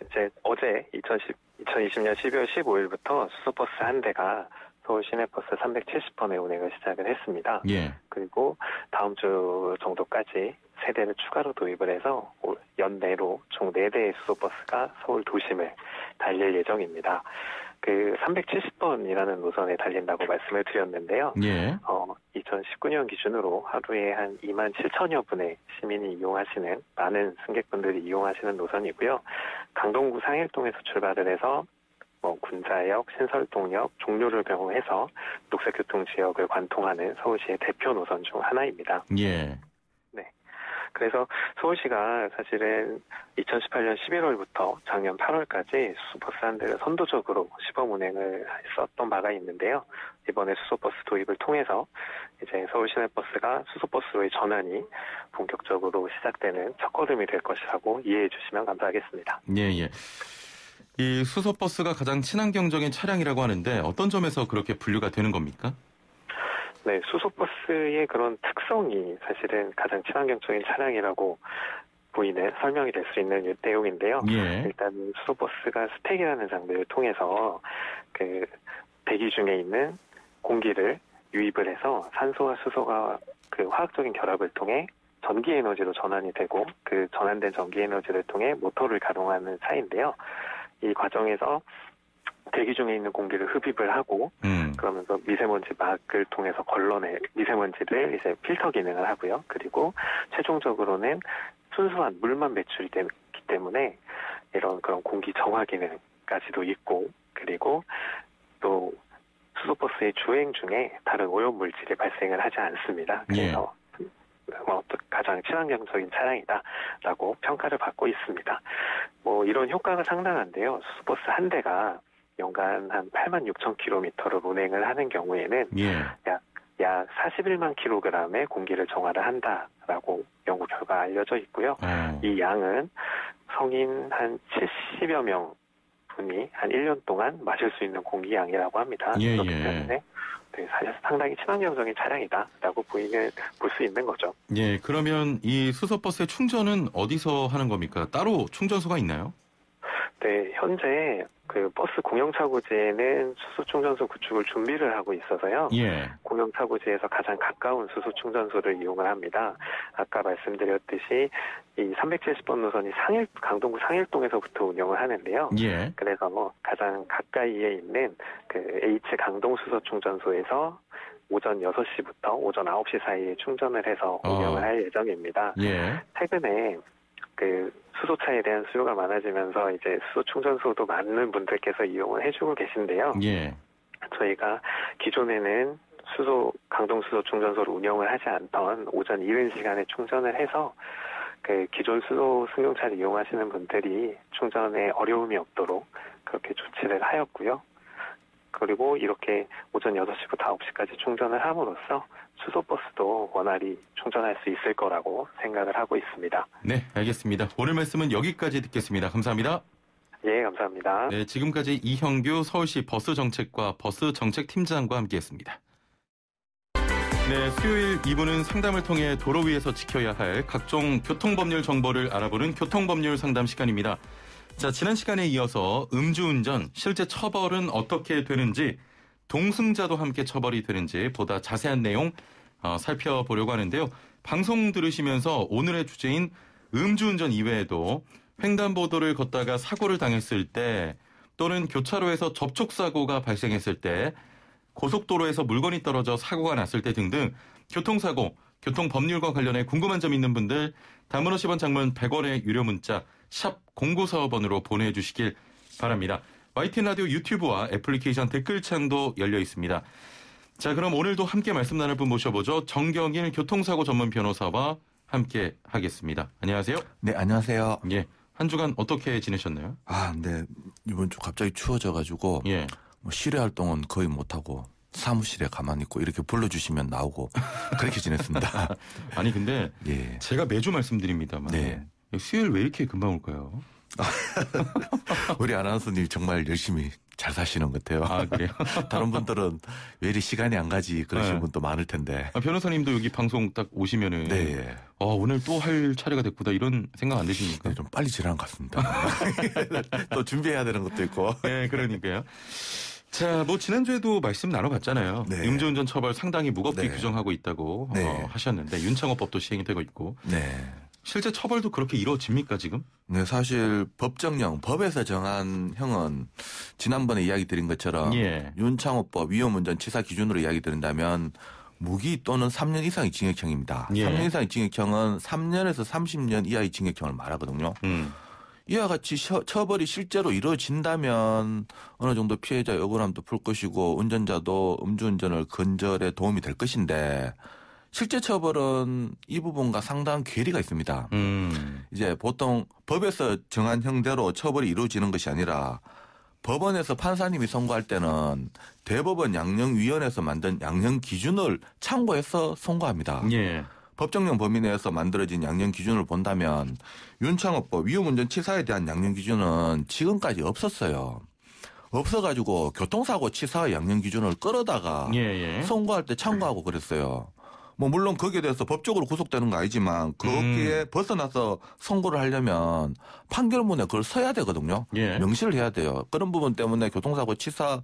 이제 어제 2010, 2020년 12월 15일부터 수소버스 한 대가 서울 시내버스 370번의 운행을 시작을 했습니다. 예. 그리고 다음 주 정도까지 세대를 추가로 도입을 해서 연내로 총 4대의 수소버스가 서울 도심을 달릴 예정입니다. 그 370번이라는 노선에 달린다고 말씀을 드렸는데요. 예. 어, 2019년 기준으로 하루에 한 2만 7천여 분의 시민이 이용하시는 많은 승객분들이 이용하시는 노선이고요. 강동구 상일동에서 출발을 해서 뭐 군자역, 신설동역, 종료를 경우해서 녹색교통 지역을 관통하는 서울시의 대표 노선 중 하나입니다. 예. 그래서 서울시가 사실은 2018년 11월부터 작년 8월까지 수소버스 한 대를 선도적으로 시범 운행을 했었던 바가 있는데요. 이번에 수소버스 도입을 통해서 이제 서울 시내버스가 수소버스로의 전환이 본격적으로 시작되는 첫걸음이 될 것이라고 이해해 주시면 감사하겠습니다. 예, 예. 이 수소버스가 가장 친환경적인 차량이라고 하는데 어떤 점에서 그렇게 분류가 되는 겁니까? 네, 수소버스의 그런 특성이 사실은 가장 친환경적인 차량이라고 보이는 설명이 될 수 있는 내용인데요. 예. 일단 수소버스가 스택이라는 장비를 통해서 그 대기 중에 있는 공기를 유입을 해서 산소와 수소가 그 화학적인 결합을 통해 전기 에너지로 전환이 되고 그 전환된 전기 에너지를 통해 모터를 가동하는 차인데요. 이 과정에서 대기 중에 있는 공기를 흡입을 하고 음. 그러면서 미세먼지 막을 통해서 걸러내 미세먼지를 이제 필터 기능을 하고요. 그리고 최종적으로는 순수한 물만 배출이 되기 때문에 이런 그런 공기 정화 기능까지도 있고 그리고 또 수소버스의 주행 중에 다른 오염 물질이 발생을 하지 않습니다. 예. 그래서 예. 뭐 가장 친환경적인 차량이다라고 평가를 받고 있습니다. 뭐 이런 효과가 상당한데요. 수소버스 한 대가 연간 한 8만 6천 킬로미터를 운행을 하는 경우에는 예. 약, 약 41만 킬로그램의 공기를 정화를 한다라고 연구 결과 알려져 있고요. 아. 이 양은 성인 한 70여 명 분이 한 1년 동안 마실 수 있는 공기 양이라고 합니다. 예, 그렇기 예. 때문에 네, 사실 상당히 친환경적인 차량이다라고 보이는 볼수 있는 거죠. 예, 그러면 이 수소 버스의 충전은 어디서 하는 겁니까? 따로 충전소가 있나요? 네, 현재 그 버스 공영차고지에는 수소 충전소 구축을 준비를 하고 있어서요. 예. 공영차고지에서 가장 가까운 수소 충전소를 이용을 합니다. 아까 말씀드렸듯이 이 370번 노선이 상일 강동구 상일동에서부터 운영을 하는데요. 예. 그래서 뭐 가장 가까이에 있는 그 H 강동 수소 충전소에서 오전 6시부터 오전 9시 사이에 충전을 해서 아. 운영을 어. 할 예정입니다. 예. 최근에 그 수소차에 대한 수요가 많아지면서 이제 수소 충전소도 많은 분들께서 이용을 해주고 계신데요. 예. 저희가 기존에는 수소 강동 수소 충전소를 운영을 하지 않던 오전 이른 시간에 충전을 해서 그 기존 수소 승용차를 이용하시는 분들이 충전에 어려움이 없도록 그렇게 조치를 하였고요. 그리고 이렇게 오전 6시부터 9시까지 충전을 함으로써 수소버스도 원활히 충전할 수 있을 거라고 생각을 하고 있습니다. 네, 알겠습니다. 오늘 말씀은 여기까지 듣겠습니다. 감사합니다. 예, 감사합니다. 네, 지금까지 이형규 서울시 버스정책과 버스정책팀장과 함께했습니다. 네, 수요일 2부는 상담을 통해 도로 위에서 지켜야 할 각종 교통법률 정보를 알아보는 교통법률 상담 시간입니다. 자, 지난 시간에 이어서 음주운전 실제 처벌은 어떻게 되는지 동승자도 함께 처벌이 되는지 보다 자세한 내용 어, 살펴보려고 하는데요. 방송 들으시면서 오늘의 주제인 음주운전 이외에도 횡단보도를 걷다가 사고를 당했을 때 또는 교차로에서 접촉사고가 발생했을 때 고속도로에서 물건이 떨어져 사고가 났을 때 등등 교통사고, 교통법률과 관련해 궁금한 점 있는 분들 담은 1 0원 장문 100원의 유료 문자 샵공고사업원으로 보내주시길 바랍니다. YTN 라디오 유튜브와 애플리케이션 댓글창도 열려 있습니다. 자, 그럼 오늘도 함께 말씀 나눌 분 모셔보죠. 정경일 교통사고 전문 변호사와 함께 하겠습니다. 안녕하세요. 네, 안녕하세요. 예. 한 주간 어떻게 지내셨나요? 아, 네. 이번 주 갑자기 추워져가지고. 예. 뭐 실외 활동은 거의 못하고 사무실에 가만히 있고 이렇게 불러주시면 나오고 그렇게 지냈습니다. 아니, 근데. 예. 제가 매주 말씀드립니다만. 네. 수요일 왜 이렇게 금방 올까요? 우리 아나운서님 정말 열심히 잘 사시는 것 같아요. 아, 그래요? 다른 분들은 왜 이리 시간이 안 가지 그러시는 네. 분도 많을 텐데. 아, 변호사님도 여기 방송 딱 오시면은. 네. 어, 오늘 또 할 차례가 됐구나 이런 생각 안 드십니까? 네, 좀 빨리 지나간것 같습니다. 또 준비해야 되는 것도 있고. 네, 그러니까요. 자, 뭐 지난주에도 말씀 나눠봤잖아요. 네. 음주운전 처벌 상당히 무겁게 네. 규정하고 있다고 네. 어, 하셨는데 윤창호법도 시행이 되고 있고. 네. 실제 처벌도 그렇게 이루어집니까 지금? 네, 사실 법정형 법에서 정한 형은 지난번에 이야기 드린 것처럼 예. 윤창호법 위험운전 치사 기준으로 이야기 드린다면 무기 또는 3년 이상의 징역형입니다. 예. 3년 이상의 징역형은 3년에서 30년 이하의 징역형을 말하거든요. 음. 이와 같이 처벌이 실제로 이루어진다면 어느 정도 피해자의 억울함도 풀 것이고 운전자도 음주운전을 근절에 도움이 될 것인데 실제 처벌은 이 부분과 상당한 괴리가 있습니다. 음. 이제 보통 법에서 정한 형대로 처벌이 이루어지는 것이 아니라 법원에서 판사님이 선고할 때는 대법원 양형위원회에서 만든 양형 기준을 참고해서 선고합니다. 예. 법정형 범위 내에서 만들어진 양형 기준을 본다면 윤창호법 위험운전 치사에 대한 양형 기준은 지금까지 없었어요. 없어가지고 교통사고 치사 양형 기준을 끌어다가 예, 예. 선고할 때 참고하고 그랬어요. 뭐 물론 거기에 대해서 법적으로 구속되는 거 아니지만 거기에 음. 벗어나서 선고를 하려면 판결문에 그걸 써야 되거든요. 예. 명시를 해야 돼요. 그런 부분 때문에 교통사고 치사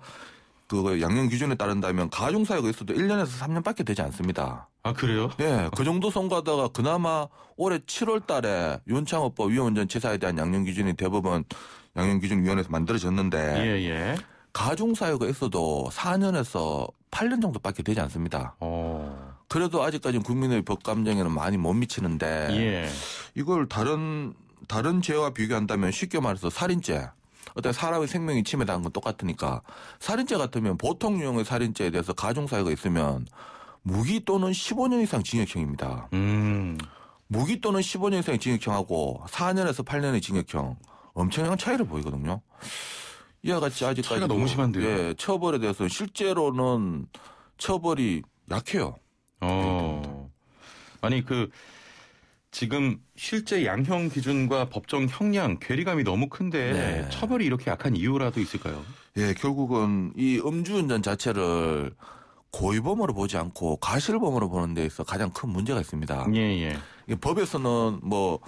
그 양형 기준에 따른다면 가중사유가 있어도 1년에서 3년밖에 되지 않습니다. 아 그래요? 네, 그 정도 선고하다가 그나마 올해 7월달에 윤창호법 위험운전 치사에 대한 양형 기준이 대법원 양형 기준 위원회에서 만들어졌는데 예, 예. 가중사유가 있어도 4년에서 8년 정도밖에 되지 않습니다. 오. 어. 그래도 아직까지는 국민의 법 감정에는 많이 못 미치는데 예. 이걸 다른 다른 죄와 비교한다면 쉽게 말해서 살인죄 어떤 사람의 생명이 침해당한 건 똑같으니까 살인죄 같으면 보통 유형의 살인죄에 대해서 가중사유가 있으면 무기 또는 15년 이상 징역형입니다. 음. 무기 또는 15년 이상의 징역형하고 4년에서 8년의 징역형 엄청난 차이를 보이거든요. 이와 같이 아직까지 차이가 너무 뭐 심한데요. 예, 처벌에 대해서 실제로는 처벌이 약해요. 어. 그러니까. 아니 그 지금 실제 양형 기준과 법정 형량 괴리감이 너무 큰데 네. 처벌이 이렇게 약한 이유라도 있을까요? 예, 결국은 이 음주운전 자체를 고의범으로 보지 않고 가실범으로 보는 데 있어 가장 큰 문제가 있습니다. 예, 예. 법에서는 뭐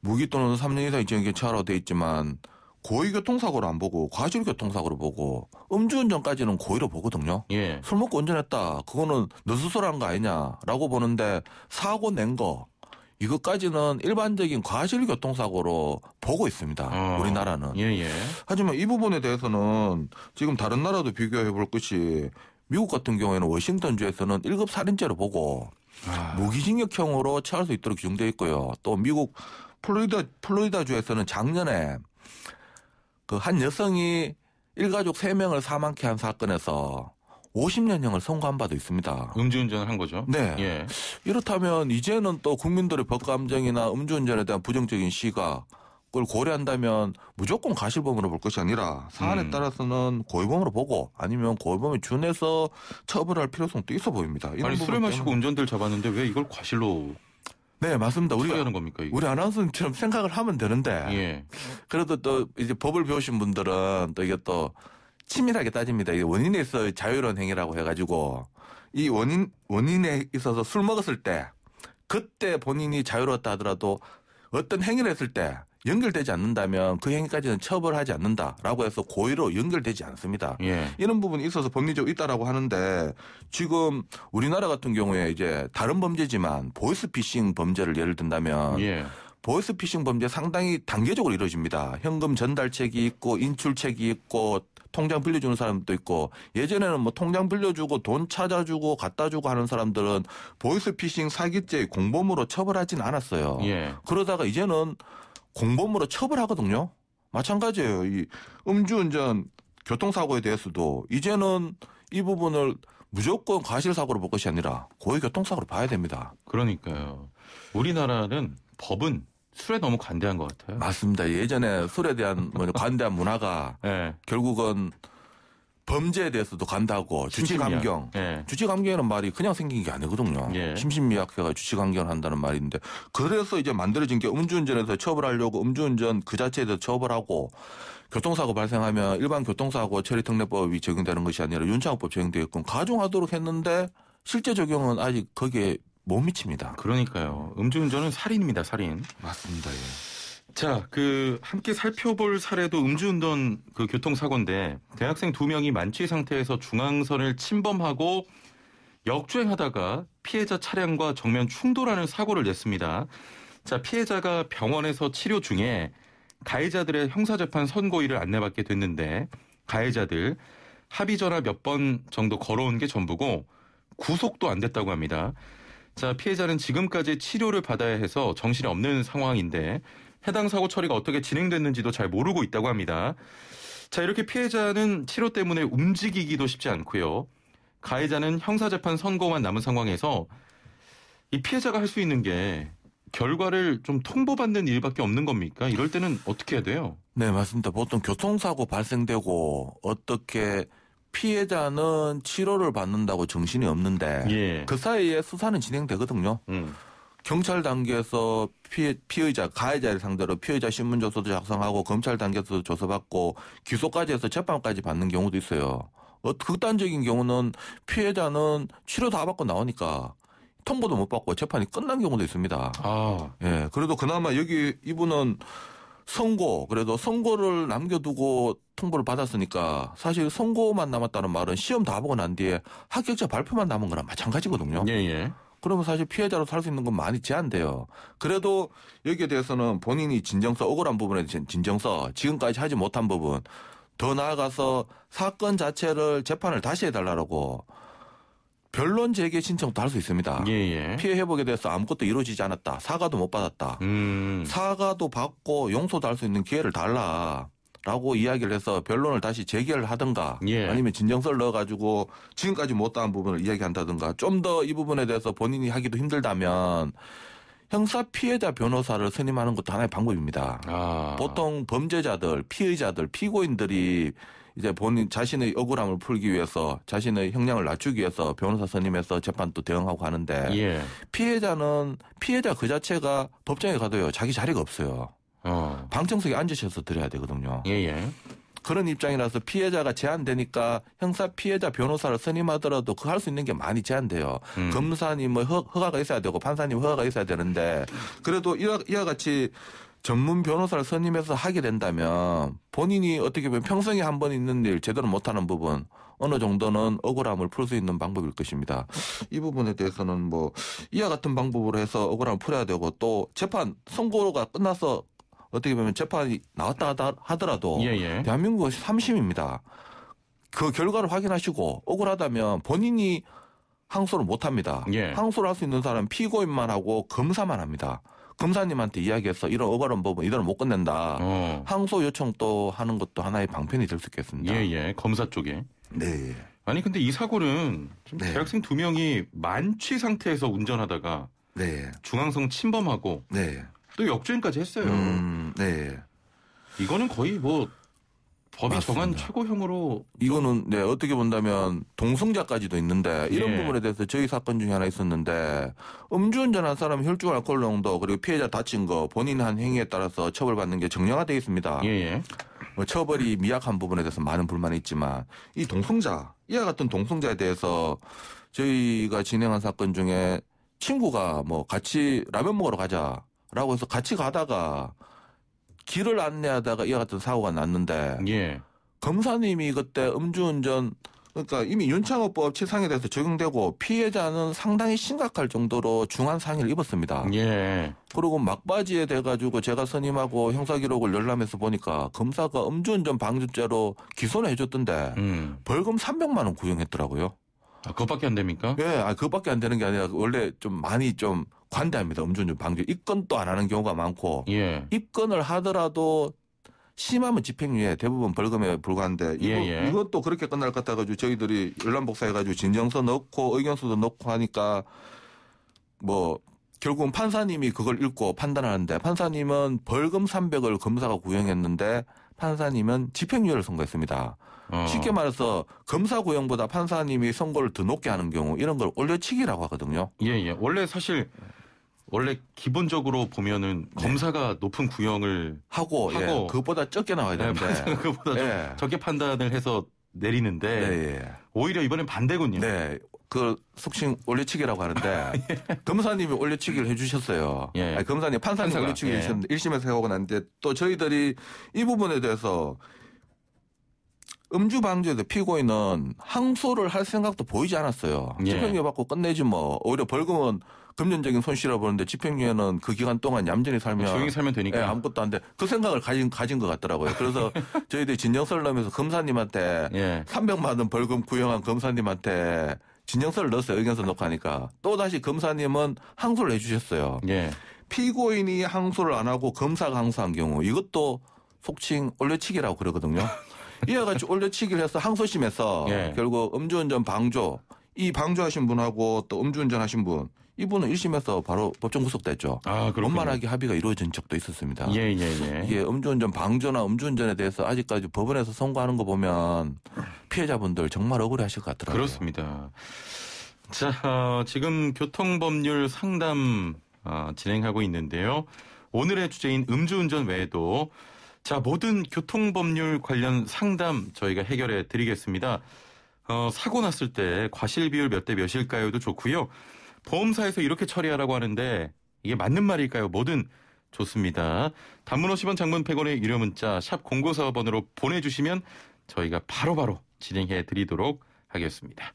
무기 또는 3년 이상 징역 처하로 돼 있지만 고의교통사고를안 보고 과실교통사고를 보고 음주운전까지는 고의로 보거든요. 예. 술 먹고 운전했다. 그거는 너 스스로 한거 아니냐라고 보는데 사고 낸 거 이것까지는 일반적인 과실교통사고로 보고 있습니다. 어. 우리나라는. 예예. 예. 하지만 이 부분에 대해서는 지금 다른 나라도 비교해 볼 것이 미국 같은 경우에는 워싱턴주에서는 1급 살인죄로 보고 아. 무기징역형으로 처할 수 있도록 규정되어 있고요. 또 미국 플로리다 플로리다주에서는 작년에 그한 여성이 일가족 3명을 사망케 한 사건에서 50년형을 선고한 바도 있습니다. 음주운전을 한 거죠? 네. 예. 이렇다면 이제는 또 국민들의 법감정이나 음주운전에 대한 부정적인 시각을 고려한다면 무조건 가실범으로 볼 것이 아니라 사안에 음. 따라서는 고위범으로 보고 아니면 고위범에 준해서 처벌할 필요성도 있어 보입니다. 아니 술을 마시고 운전들 잡았는데 왜 이걸 과실로 네, 맞습니다. 우리가 하는 겁니까? 이게? 우리 아나운서처럼 생각을 하면 되는데. 예. 그래도 또 이제 법을 배우신 분들은 또 이게 또 치밀하게 따집니다. 이게 원인에서 있 자유로운 행위라고 해가지고 이 원인 원인에 있어서 술 먹었을 때 그때 본인이 자유로웠다 하더라도 어떤 행위를 했을 때 연결되지 않는다면 그 행위까지는 처벌하지 않는다라고 해서 고의로 연결되지 않습니다. 예. 이런 부분이 있어서 법리적으로 있다라고 하는데 지금 우리나라 같은 경우에 이제 다른 범죄지만 보이스피싱 범죄를 예를 든다면 예. 보이스피싱 범죄 상당히 단계적으로 이루어집니다. 현금 전달책이 있고 인출책이 있고 통장 빌려주는 사람도 있고 예전에는 뭐 통장 빌려주고 돈 찾아주고 갖다주고 하는 사람들은 보이스피싱 사기죄 공범으로 처벌하진 않았어요. 예. 그러다가 이제는 공범으로 처벌하거든요. 마찬가지예요. 이 음주운전 교통사고에 대해서도 이제는 이 부분을 무조건 과실사고로 볼 것이 아니라 고의교통사고로 봐야 됩니다. 그러니까요. 우리나라는 법은 술에 너무 관대한 것 같아요. 맞습니다. 예전에 술에 대한 관대한 문화가 네. 결국은 범죄에 대해서도 간다고 주치감경. 예. 주치감경이라는 말이 그냥 생긴 게 아니거든요. 예. 심신미약해가 주치감경을 한다는 말인데 그래서 이제 만들어진 게 음주운전에서 처벌하려고 음주운전 그 자체에 서 처벌하고 교통사고 발생하면 일반 교통사고 처리특례법이 적용되는 것이 아니라 윤창호법 적용되게끔 가중하도록 했는데 실제 적용은 아직 거기에 못 미칩니다. 그러니까요. 음주운전은 살인입니다. 살인. 맞습니다. 예. 자, 그 함께 살펴볼 사례도 음주운전 그 교통사고인데 대학생 두 명이 만취 상태에서 중앙선을 침범하고 역주행하다가 피해자 차량과 정면 충돌하는 사고를 냈습니다. 자, 피해자가 병원에서 치료 중에 가해자들의 형사재판 선고일을 안내받게 됐는데 가해자들 합의 전화 몇 번 정도 걸어온 게 전부고 구속도 안 됐다고 합니다. 자, 피해자는 지금까지 치료를 받아야 해서 정신이 없는 상황인데 해당 사고 처리가 어떻게 진행됐는지도 잘 모르고 있다고 합니다. 자, 이렇게 피해자는 치료 때문에 움직이기도 쉽지 않고요. 가해자는 형사재판 선고만 남은 상황에서 이 피해자가 할 수 있는 게 결과를 좀 통보받는 일밖에 없는 겁니까? 이럴 때는 어떻게 해야 돼요? 네, 맞습니다. 보통 교통사고 발생되고 어떻게 피해자는 치료를 받는다고 정신이 없는데 예. 그 사이에 수사는 진행되거든요. 음. 경찰 단계에서 피해, 피의자, 가해자를 상대로 피의자 신문조서도 작성하고 검찰 단계에서 조서받고 기소까지 해서 재판까지 받는 경우도 있어요. 어, 극단적인 경우는 피해자는 치료 다 받고 나오니까 통보도 못 받고 재판이 끝난 경우도 있습니다. 아. 예. 그래도 그나마 여기 이분은 선고, 그래도 선고를 남겨두고 통보를 받았으니까 사실 선고만 남았다는 말은 시험 다 보고 난 뒤에 합격자 발표만 남은 거랑 마찬가지거든요. 예, 예. 그러면 사실 피해자로 살 수 있는 건 많이 제한돼요. 그래도 여기에 대해서는 본인이 진정서 억울한 부분에 대한 진정서 지금까지 하지 못한 부분 더 나아가서 사건 자체를 재판을 다시 해달라고 변론 재개 신청도 할 수 있습니다. 예, 예. 피해 회복에 대해서 아무것도 이루어지지 않았다. 사과도 못 받았다. 음. 사과도 받고 용서도 할 수 있는 기회를 달라. 라고 이야기를 해서 변론을 다시 재결하든가 예. 아니면 진정서를 넣어가지고 지금까지 못다한 부분을 이야기한다든가 좀 더 이 부분에 대해서 본인이 하기도 힘들다면 형사 피해자 변호사를 선임하는 것도 하나의 방법입니다. 아. 보통 범죄자들, 피의자들, 피고인들이 이제 본인 자신의 억울함을 풀기 위해서 자신의 형량을 낮추기 위해서 변호사 선임해서 재판도 대응하고 하는데 예. 피해자는 피해자 그 자체가 법정에 가도요 자기 자리가 없어요. 어. 방청석에 앉으셔서 드려야 되거든요. 예예. 예. 그런 입장이라서 피해자가 제한되니까 형사 피해자 변호사를 선임하더라도 그 할 수 있는 게 많이 제한돼요. 음. 검사님 뭐 허가가 있어야 되고 판사님 허가가 있어야 되는데 그래도 이와, 이와 같이 전문 변호사를 선임해서 하게 된다면 본인이 어떻게 보면 평생에 한 번 있는 일 제대로 못하는 부분 어느 정도는 억울함을 풀 수 있는 방법일 것입니다. 이 부분에 대해서는 뭐 이와 같은 방법으로 해서 억울함을 풀어야 되고 또 재판 선고가 끝나서 어떻게 보면 재판이 나왔다 하더라도 예예. 대한민국 삼심입니다. 그 결과를 확인하시고 억울하다면 본인이 항소를 못 합니다. 예. 항소를 할 수 있는 사람은 피고인만 하고 검사만 합니다. 검사님한테 이야기해서 이런 억울한 법은 이대로 못 끝낸다. 어. 항소 요청또 하는 것도 하나의 방편이 될 수 있겠습니다. 예, 예. 검사 쪽에. 네. 아니, 근데 이 사고는 네. 대학생 두 명이 만취 상태에서 운전하다가 네. 중앙성 침범하고 네. 또 역주행까지 했어요. 음, 네. 이거는 거의 뭐 법이 맞습니다. 정한 최고형으로 이거는 네 어떻게 본다면 동승자까지도 있는데 예. 이런 예. 부분에 대해서 저희 사건 중에 하나 있었는데 음주운전한 사람 혈중 알코올 농도 그리고 피해자 다친 거 본인 한 행위에 따라서 처벌받는 게 정량화되어 있습니다. 예, 예. 뭐 처벌이 미약한 부분에 대해서 많은 불만이 있지만 이 동승자 이와 같은 동승자에 대해서 저희가 진행한 사건 중에 친구가 뭐 같이 라면 먹으러 가자 라고 해서 같이 가다가 길을 안내하다가 이와 같은 사고가 났는데 예. 검사님이 그때 음주운전 그러니까 이미 윤창호법 치상에 대해서 적용되고 피해자는 상당히 심각할 정도로 중한 상해를 입었습니다. 예. 그리고 막바지에 돼가지고 제가 선임하고 형사기록을 열람해서 보니까 검사가 음주운전 방조죄로 기소를 해줬던데 음. 벌금 300만 원 구형했더라고요. 아, 그것밖에 안 됩니까? 예, 아, 그것밖에 안 되는 게 아니라 원래 좀 많이 좀 관대합니다. 음주운전 방지 입건도 안 하는 경우가 많고 예. 입건을 하더라도 심하면 집행유예 대부분 벌금에 불과한데 예, 이거, 예, 예. 이것도 그렇게 끝날 것 같아가지고 저희들이 열람복사 해가지고 진정서 넣고 의견서도 넣고 하니까 뭐 결국은 판사님이 그걸 읽고 판단하는데 판사님은 벌금 300을 검사가 구형했는데 판사님은 집행유예를 선고했습니다. 어. 쉽게 말해서 검사 구형보다 판사님이 선고를 더 높게 하는 경우 이런 걸 올려치기라고 하거든요. 예, 예. 원래 사실 원래 기본적으로 보면은 네. 검사가 높은 구형을 하고, 예, 하고 예. 그것보다 적게 나와야 네, 되는데 그보다 예. 적게 판단을 해서 내리는데 네, 예. 오히려 이번엔 반대군요. 네. 그 속칭 올려치기라고 하는데 예. 검사님이 올려치기를 해주셨어요. 예. 아니, 검사님 판사님 판사가, 올려치기를 예. 하셨는데 1심에서 하고 났는데 또 저희들이 이 부분에 대해서 음주 방지에도 피고인은 항소를 할 생각도 보이지 않았어요. 예. 집행유예 받고 끝내지 뭐 오히려 벌금은 금전적인 손실이라 보는데 집행유예는 그 기간 동안 얌전히 살면 조용히 살면 되니까 예, 아무것도 안 돼. 그 생각을 가진 가진 것 같더라고요. 그래서 저희들이 진정서를 넣으면서 검사님한테 예. 300만 원 벌금 구형한 검사님한테 진정서를 넣었어요. 의견서 넣고 하니까 또 다시 검사님은 항소를 해주셨어요. 예. 피고인이 항소를 안 하고 검사가 항소한 경우 이것도 속칭 올려치기라고 그러거든요. 이와 같이 올려치기를 해서 항소심에서 예. 결국 음주운전 방조 이 방조하신 분하고 또 음주운전 하신 분 이분은 1심에서 바로 법정 구속됐죠. 아, 그렇군 원만하게 합의가 이루어진 적도 있었습니다. 예, 예, 예. 이게 음주운전 방조나 음주운전에 대해서 아직까지 법원에서 선고하는 거 보면 피해자분들 정말 억울해하실 것 같더라고요. 그렇습니다. 자, 어, 지금 교통법률 상담 어, 진행하고 있는데요. 오늘의 주제인 음주운전 외에도 자, 모든 교통법률 관련 상담 저희가 해결해 드리겠습니다. 어, 사고 났을 때 과실 비율 몇 대 몇일까요도 좋고요. 보험사에서 이렇게 처리하라고 하는데 이게 맞는 말일까요? 뭐든 좋습니다. 단문 50원 장문 100원의 유료 문자 샵0 9 4번으로 보내주시면 저희가 바로바로 진행해 드리도록 하겠습니다.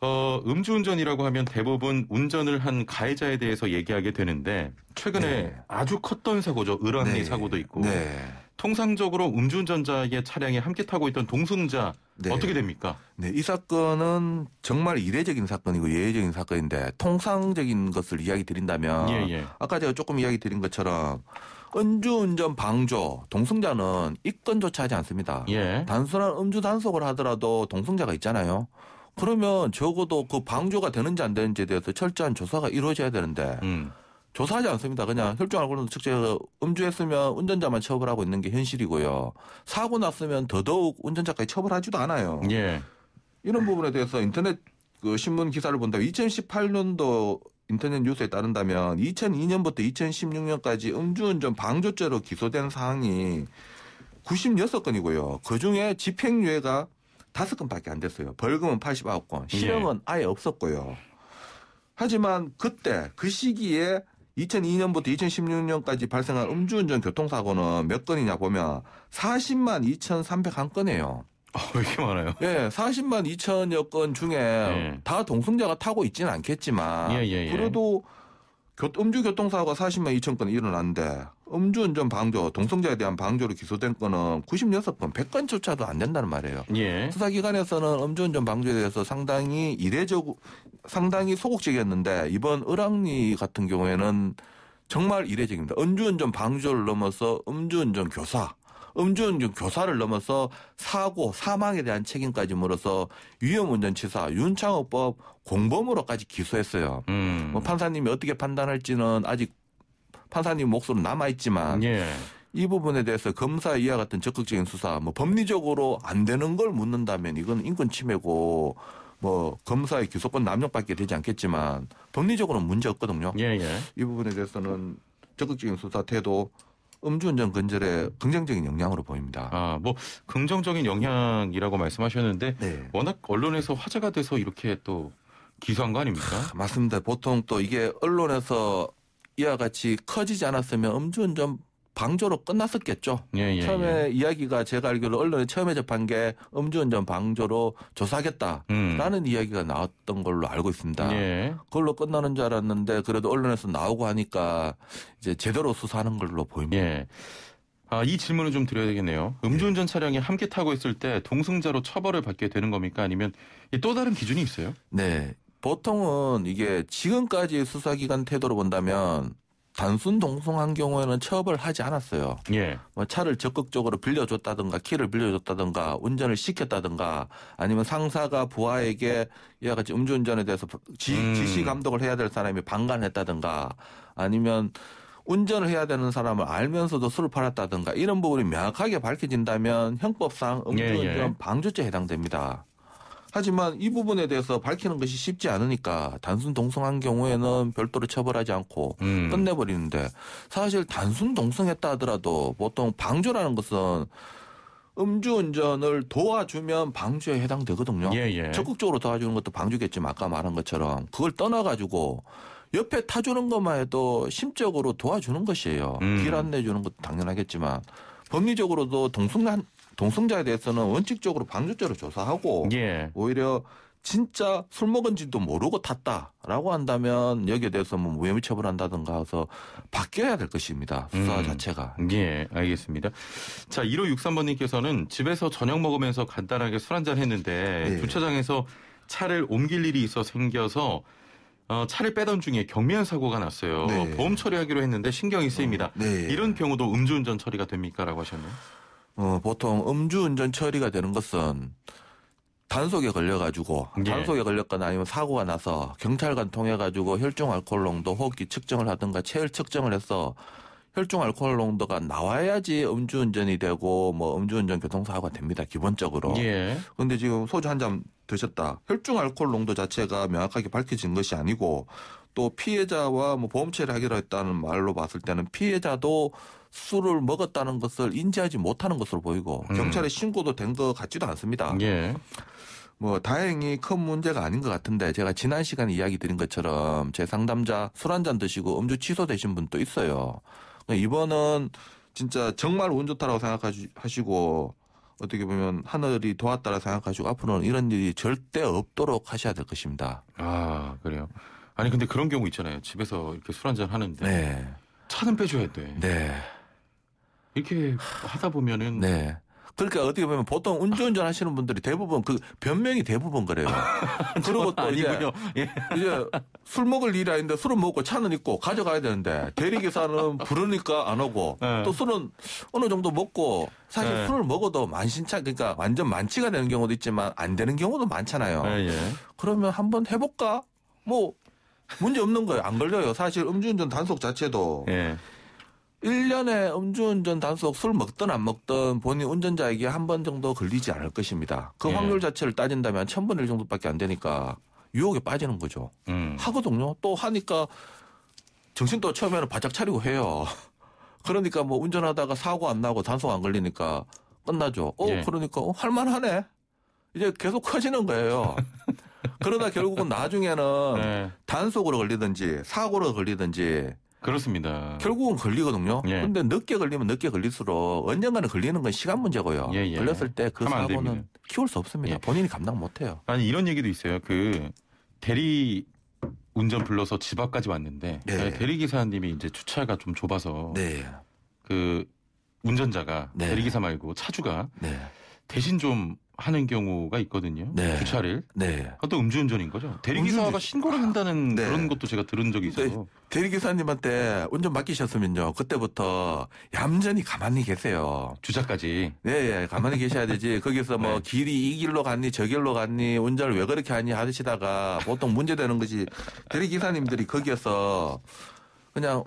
어, 음주운전이라고 하면 대부분 운전을 한 가해자에 대해서 얘기하게 되는데 최근에 네. 아주 컸던 사고죠. 을암리 네. 사고도 있고 네. 통상적으로 음주운전자의 차량에 함께 타고 있던 동승자 네. 어떻게 됩니까? 네, 이 사건은 정말 이례적인 사건이고 예외적인 사건인데 통상적인 것을 이야기 드린다면 예, 예. 아까 제가 조금 이야기 드린 것처럼 음주운전 방조 동승자는 입건조차 하지 않습니다. 예. 단순한 음주 단속을 하더라도 동승자가 있잖아요. 그러면 적어도 그 방조가 되는지 안 되는지에 대해서 철저한 조사가 이루어져야 되는데 음. 조사하지 않습니다. 그냥 네. 혈중 알코올농도 측정해서 음주했으면 운전자만 처벌하고 있는 게 현실이고요. 사고 났으면 더더욱 운전자까지 처벌하지도 않아요. 예. 이런 부분에 대해서 인터넷 그 신문 기사를 본다면 2018년도 인터넷 뉴스에 따른다면 2002년부터 2016년까지 음주운전 방조죄로 기소된 사항이 96건이고요. 그중에 집행유예가 5건밖에 안 됐어요. 벌금은 89건, 실형은 예. 아예 없었고요. 하지만 그때 그 시기에 2002년부터 2016년까지 발생한 음주운전 교통사고는 몇 건이냐 보면 40만 2,301건이에요. 아, 왜 이렇게 많아요? 예, 40만 2천여 건 중에 예. 다 동승자가 타고 있지는 않겠지만 예, 예, 예. 그래도 음주교통사고가 40만 2천 건이 일어났는데 음주운전 방조, 동승자에 대한 방조로 기소된 건은 96건, 100건조차도 안 된다는 말이에요. 예. 수사기관에서는 음주운전 방조에 대해서 상당히 이례적, 상당히 소극적이었는데 이번 을왕리 같은 경우에는 정말 이례적입니다. 음주운전 방조를 넘어서 음주운전 교사, 음주운전 교사를 넘어서 사고, 사망에 대한 책임까지 물어서 위험운전치사, 윤창호법 공범으로까지 기소했어요. 음. 뭐 판사님이 어떻게 판단할지는 아직 판사님 목소리 남아있지만 예. 이 부분에 대해서 검사 이와 같은 적극적인 수사, 뭐 법리적으로 안 되는 걸 묻는다면 이건 인권 침해고 뭐 검사의 기소권 남용밖에 되지 않겠지만 법리적으로는 문제 없거든요. 예, 예. 이 부분에 대해서는 적극적인 수사 태도 음주운전 근절에 긍정적인 영향으로 보입니다. 아, 뭐 긍정적인 영향이라고 말씀하셨는데 네. 워낙 언론에서 화제가 돼서 이렇게 또 기소한 거 아닙니까? 아, 맞습니다. 보통 또 이게 언론에서 이와 같이 커지지 않았으면 음주운전 방조로 끝났었겠죠. 예, 예, 처음에 예. 이야기가 제가 알기로 언론에 처음에 접한 게 음주운전 방조로 조사하겠다라는 음. 이야기가 나왔던 걸로 알고 있습니다. 예. 그걸로 끝나는 줄 알았는데 그래도 언론에서 나오고 하니까 이제 제대로 수사하는 걸로 보입니다. 예. 아, 이 질문을 좀 드려야 되겠네요. 음주운전 차량이 함께 타고 있을 때 동승자로 처벌을 받게 되는 겁니까? 아니면 또 다른 기준이 있어요? 네. 보통은 이게 지금까지 수사기관 태도로 본다면 단순 동성한 경우에는 처벌 하지 않았어요. 예. 뭐 차를 적극적으로 빌려줬다든가 키를 빌려줬다든가 운전을 시켰다든가 아니면 상사가 부하에게 이와 같이 음주운전에 대해서 지, 음. 지시 감독을 해야 될 사람이 방관했다든가 아니면 운전을 해야 되는 사람을 알면서도 술을 팔았다든가 이런 부분이 명확하게 밝혀진다면 형법상 음주운전 예, 예. 방조죄에 해당됩니다. 하지만 이 부분에 대해서 밝히는 것이 쉽지 않으니까 단순 동성한 경우에는 별도로 처벌하지 않고 음. 끝내버리는데 사실 단순 동성했다 하더라도 보통 방조라는 것은 음주운전을 도와주면 방주에 해당되거든요. 예, 예. 적극적으로 도와주는 것도 방주겠지만 아까 말한 것처럼 그걸 떠나가지고 옆에 타주는 것만 해도 심적으로 도와주는 것이에요. 음. 길 안내주는 것도 당연하겠지만 법리적으로도 동성한 동승자에 대해서는 원칙적으로 방조죄로 조사하고 예. 오히려 진짜 술 먹은지도 모르고 탔다라고 한다면 여기에 대해서 뭐 무혐의 처벌한다든가 해서 바뀌어야 될 것입니다. 수사 음. 자체가. 예, 알겠습니다. 자, 1563번님께서는 집에서 저녁 먹으면서 간단하게 술 한잔 했는데 네. 주차장에서 차를 옮길 일이 있어 생겨서 어, 차를 빼던 중에 경미한 사고가 났어요. 네. 보험 처리하기로 했는데 신경이 쓰입니다. 어, 네. 이런 경우도 음주운전 처리가 됩니까라고 하셨네요. 어, 보통 음주운전 처리가 되는 것은 단속에 걸려가지고 예. 단속에 걸렸거나 아니면 사고가 나서 경찰관 통해가지고 혈중 알코올 농도 호흡기 측정을 하든가 체열 측정을 해서 혈중 알코올 농도가 나와야지 음주운전이 되고 뭐 음주운전 교통사고가 됩니다 기본적으로. 예. 근데 지금 소주 한 잔 드셨다. 혈중 알코올 농도 자체가 명확하게 밝혀진 것이 아니고 또 피해자와 뭐 보험체를 하기로 했다는 말로 봤을 때는 피해자도 술을 먹었다는 것을 인지하지 못하는 것으로 보이고 음. 경찰에 신고도 된 것 같지도 않습니다. 예. 뭐 다행히 큰 문제가 아닌 것 같은데 제가 지난 시간에 이야기 드린 것처럼 제 상담자 술 한 잔 드시고 음주 취소되신 분도 있어요. 그러니까 이번은 진짜 정말 운 좋다라고 생각하시고 어떻게 보면 하늘이 도왔다라 고 생각하시고 앞으로는 이런 일이 절대 없도록 하셔야 될 것입니다. 아 그래요. 아니 근데 그런 경우 있잖아요. 집에서 이렇게 술 한 잔 하는데 네. 차는 빼줘야 돼. 네. 이렇게 하다 보면은 네. 그러니까 어떻게 보면 보통 운전운전 하시는 분들이 대부분 그 변명이 대부분 그래요. 그리고 또 아니군요. 이제, 예. 이제 술 먹을 일이 아닌데 술은 먹고 차는 있고 가져가야 되는데 대리기사는 부르니까 안 오고 네. 또 술은 어느 정도 먹고 사실 네. 술을 먹어도 만신창 그러니까 완전 만취가 되는 경우도 있지만 안 되는 경우도 많잖아요. 네, 예. 그러면 한번 해볼까? 뭐 문제 없는 거예요. 안 걸려요. 사실 음주운전 단속 자체도 예. 1년에 음주운전 단속 술 먹든 안 먹든 본인 운전자에게 한 번 정도 걸리지 않을 것입니다. 그 예. 확률 자체를 따진다면 1000분의 1 정도밖에 안 되니까 유혹에 빠지는 거죠. 음. 하거든요. 또 하니까 정신도 처음에는 바짝 차리고 해요. 그러니까 뭐 운전하다가 사고 안 나고 단속 안 걸리니까 끝나죠. 어, 예. 그러니까 어, 할만하네. 이제 계속 커지는 거예요. 그러다 결국은 나중에는 네. 단속으로 걸리든지 사고로 걸리든지 그렇습니다. 결국은 걸리거든요. 예. 근데 늦게 걸리면 늦게 걸릴수록 언젠가는 걸리는 건 시간 문제고요. 예, 예. 걸렸을 때 그 사고는 키울 수 없습니다. 예. 본인이 감당 못 해요. 아니 이런 얘기도 있어요. 그 대리 운전 불러서 집 앞까지 왔는데 네. 네 대리 기사님이 이제 주차가 좀 좁아서 네. 그 운전자가 네. 대리기사 말고 차주가 네. 대신 좀 하는 경우가 있거든요. 네. 주차를. 네. 그것도 음주운전인 거죠. 대리기사가 음주 신고를 한다는 아, 네. 그런 것도 제가 들은 적이 있어요 대리기사님한테 운전 맡기셨으면요. 그때부터 얌전히 가만히 계세요. 주차까지. 네, 예, 예. 가만히 계셔야 되지. 거기서 뭐 네. 길이 이 길로 갔니 저 길로 갔니 운전을 왜 그렇게 하니 하시다가 보통 문제되는 거지. 대리기사님들이 거기에서 그냥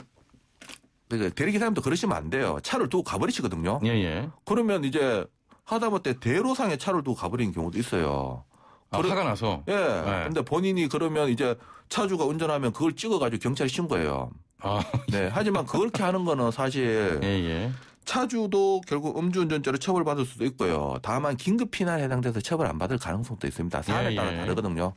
그러니까 대리기사님도 그러시면 안 돼요. 차를 두고 가버리시거든요. 예, 예. 그러면 이제 하다못해 대로상의 차를 두고 가버린 경우도 있어요. 아, 그래, 화가 나서. 예. 네. 근데 본인이 그러면 이제 차주가 운전하면 그걸 찍어가지고 경찰에 신고해요. 아. 네. 하지만 그렇게 하는 거는 사실. 예, 예. 차주도 결국 음주운전죄로 처벌받을 수도 있고요. 다만 긴급 피난에 해당돼서 처벌 안 받을 가능성도 있습니다. 사안에 예, 예. 따라 다르거든요.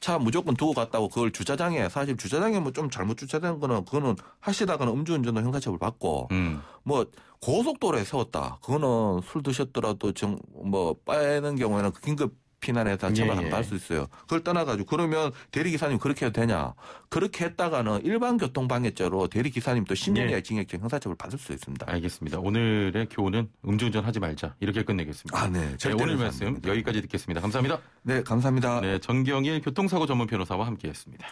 차 무조건 두고 갔다고 그걸 주차장에 사실 주차장에 뭐 좀 잘못 주차된 거는 그거는 하시다가는 음주운전도 형사처벌 받고 음. 뭐 고속도로에 세웠다 그거는 술 드셨더라도 지금 뭐 빠는 경우에는 긴급 피난에 다 처벌 예, 안받수 예. 있어요. 그걸 떠나가지고 그러면 대리기사님 그렇게 해도 되냐? 그렇게 했다가는 일반 교통방해죄로 대리기사님 또 10년 이하 징역형 형사처벌 받을 수 있습니다. 알겠습니다. 오늘의 교훈은 음주운전 하지 말자 이렇게 끝내겠습니다. 아, 네. 네 오늘 말씀 됩니다. 여기까지 듣겠습니다. 감사합니다. 네, 감사합니다. 네, 정경일 교통사고 전문 변호사와 함께했습니다.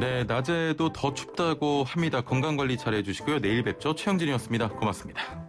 네, 낮에도 더 춥다고 합니다. 건강 관리 잘해 주시고요. 내일 뵙죠. 최영진이었습니다. 고맙습니다.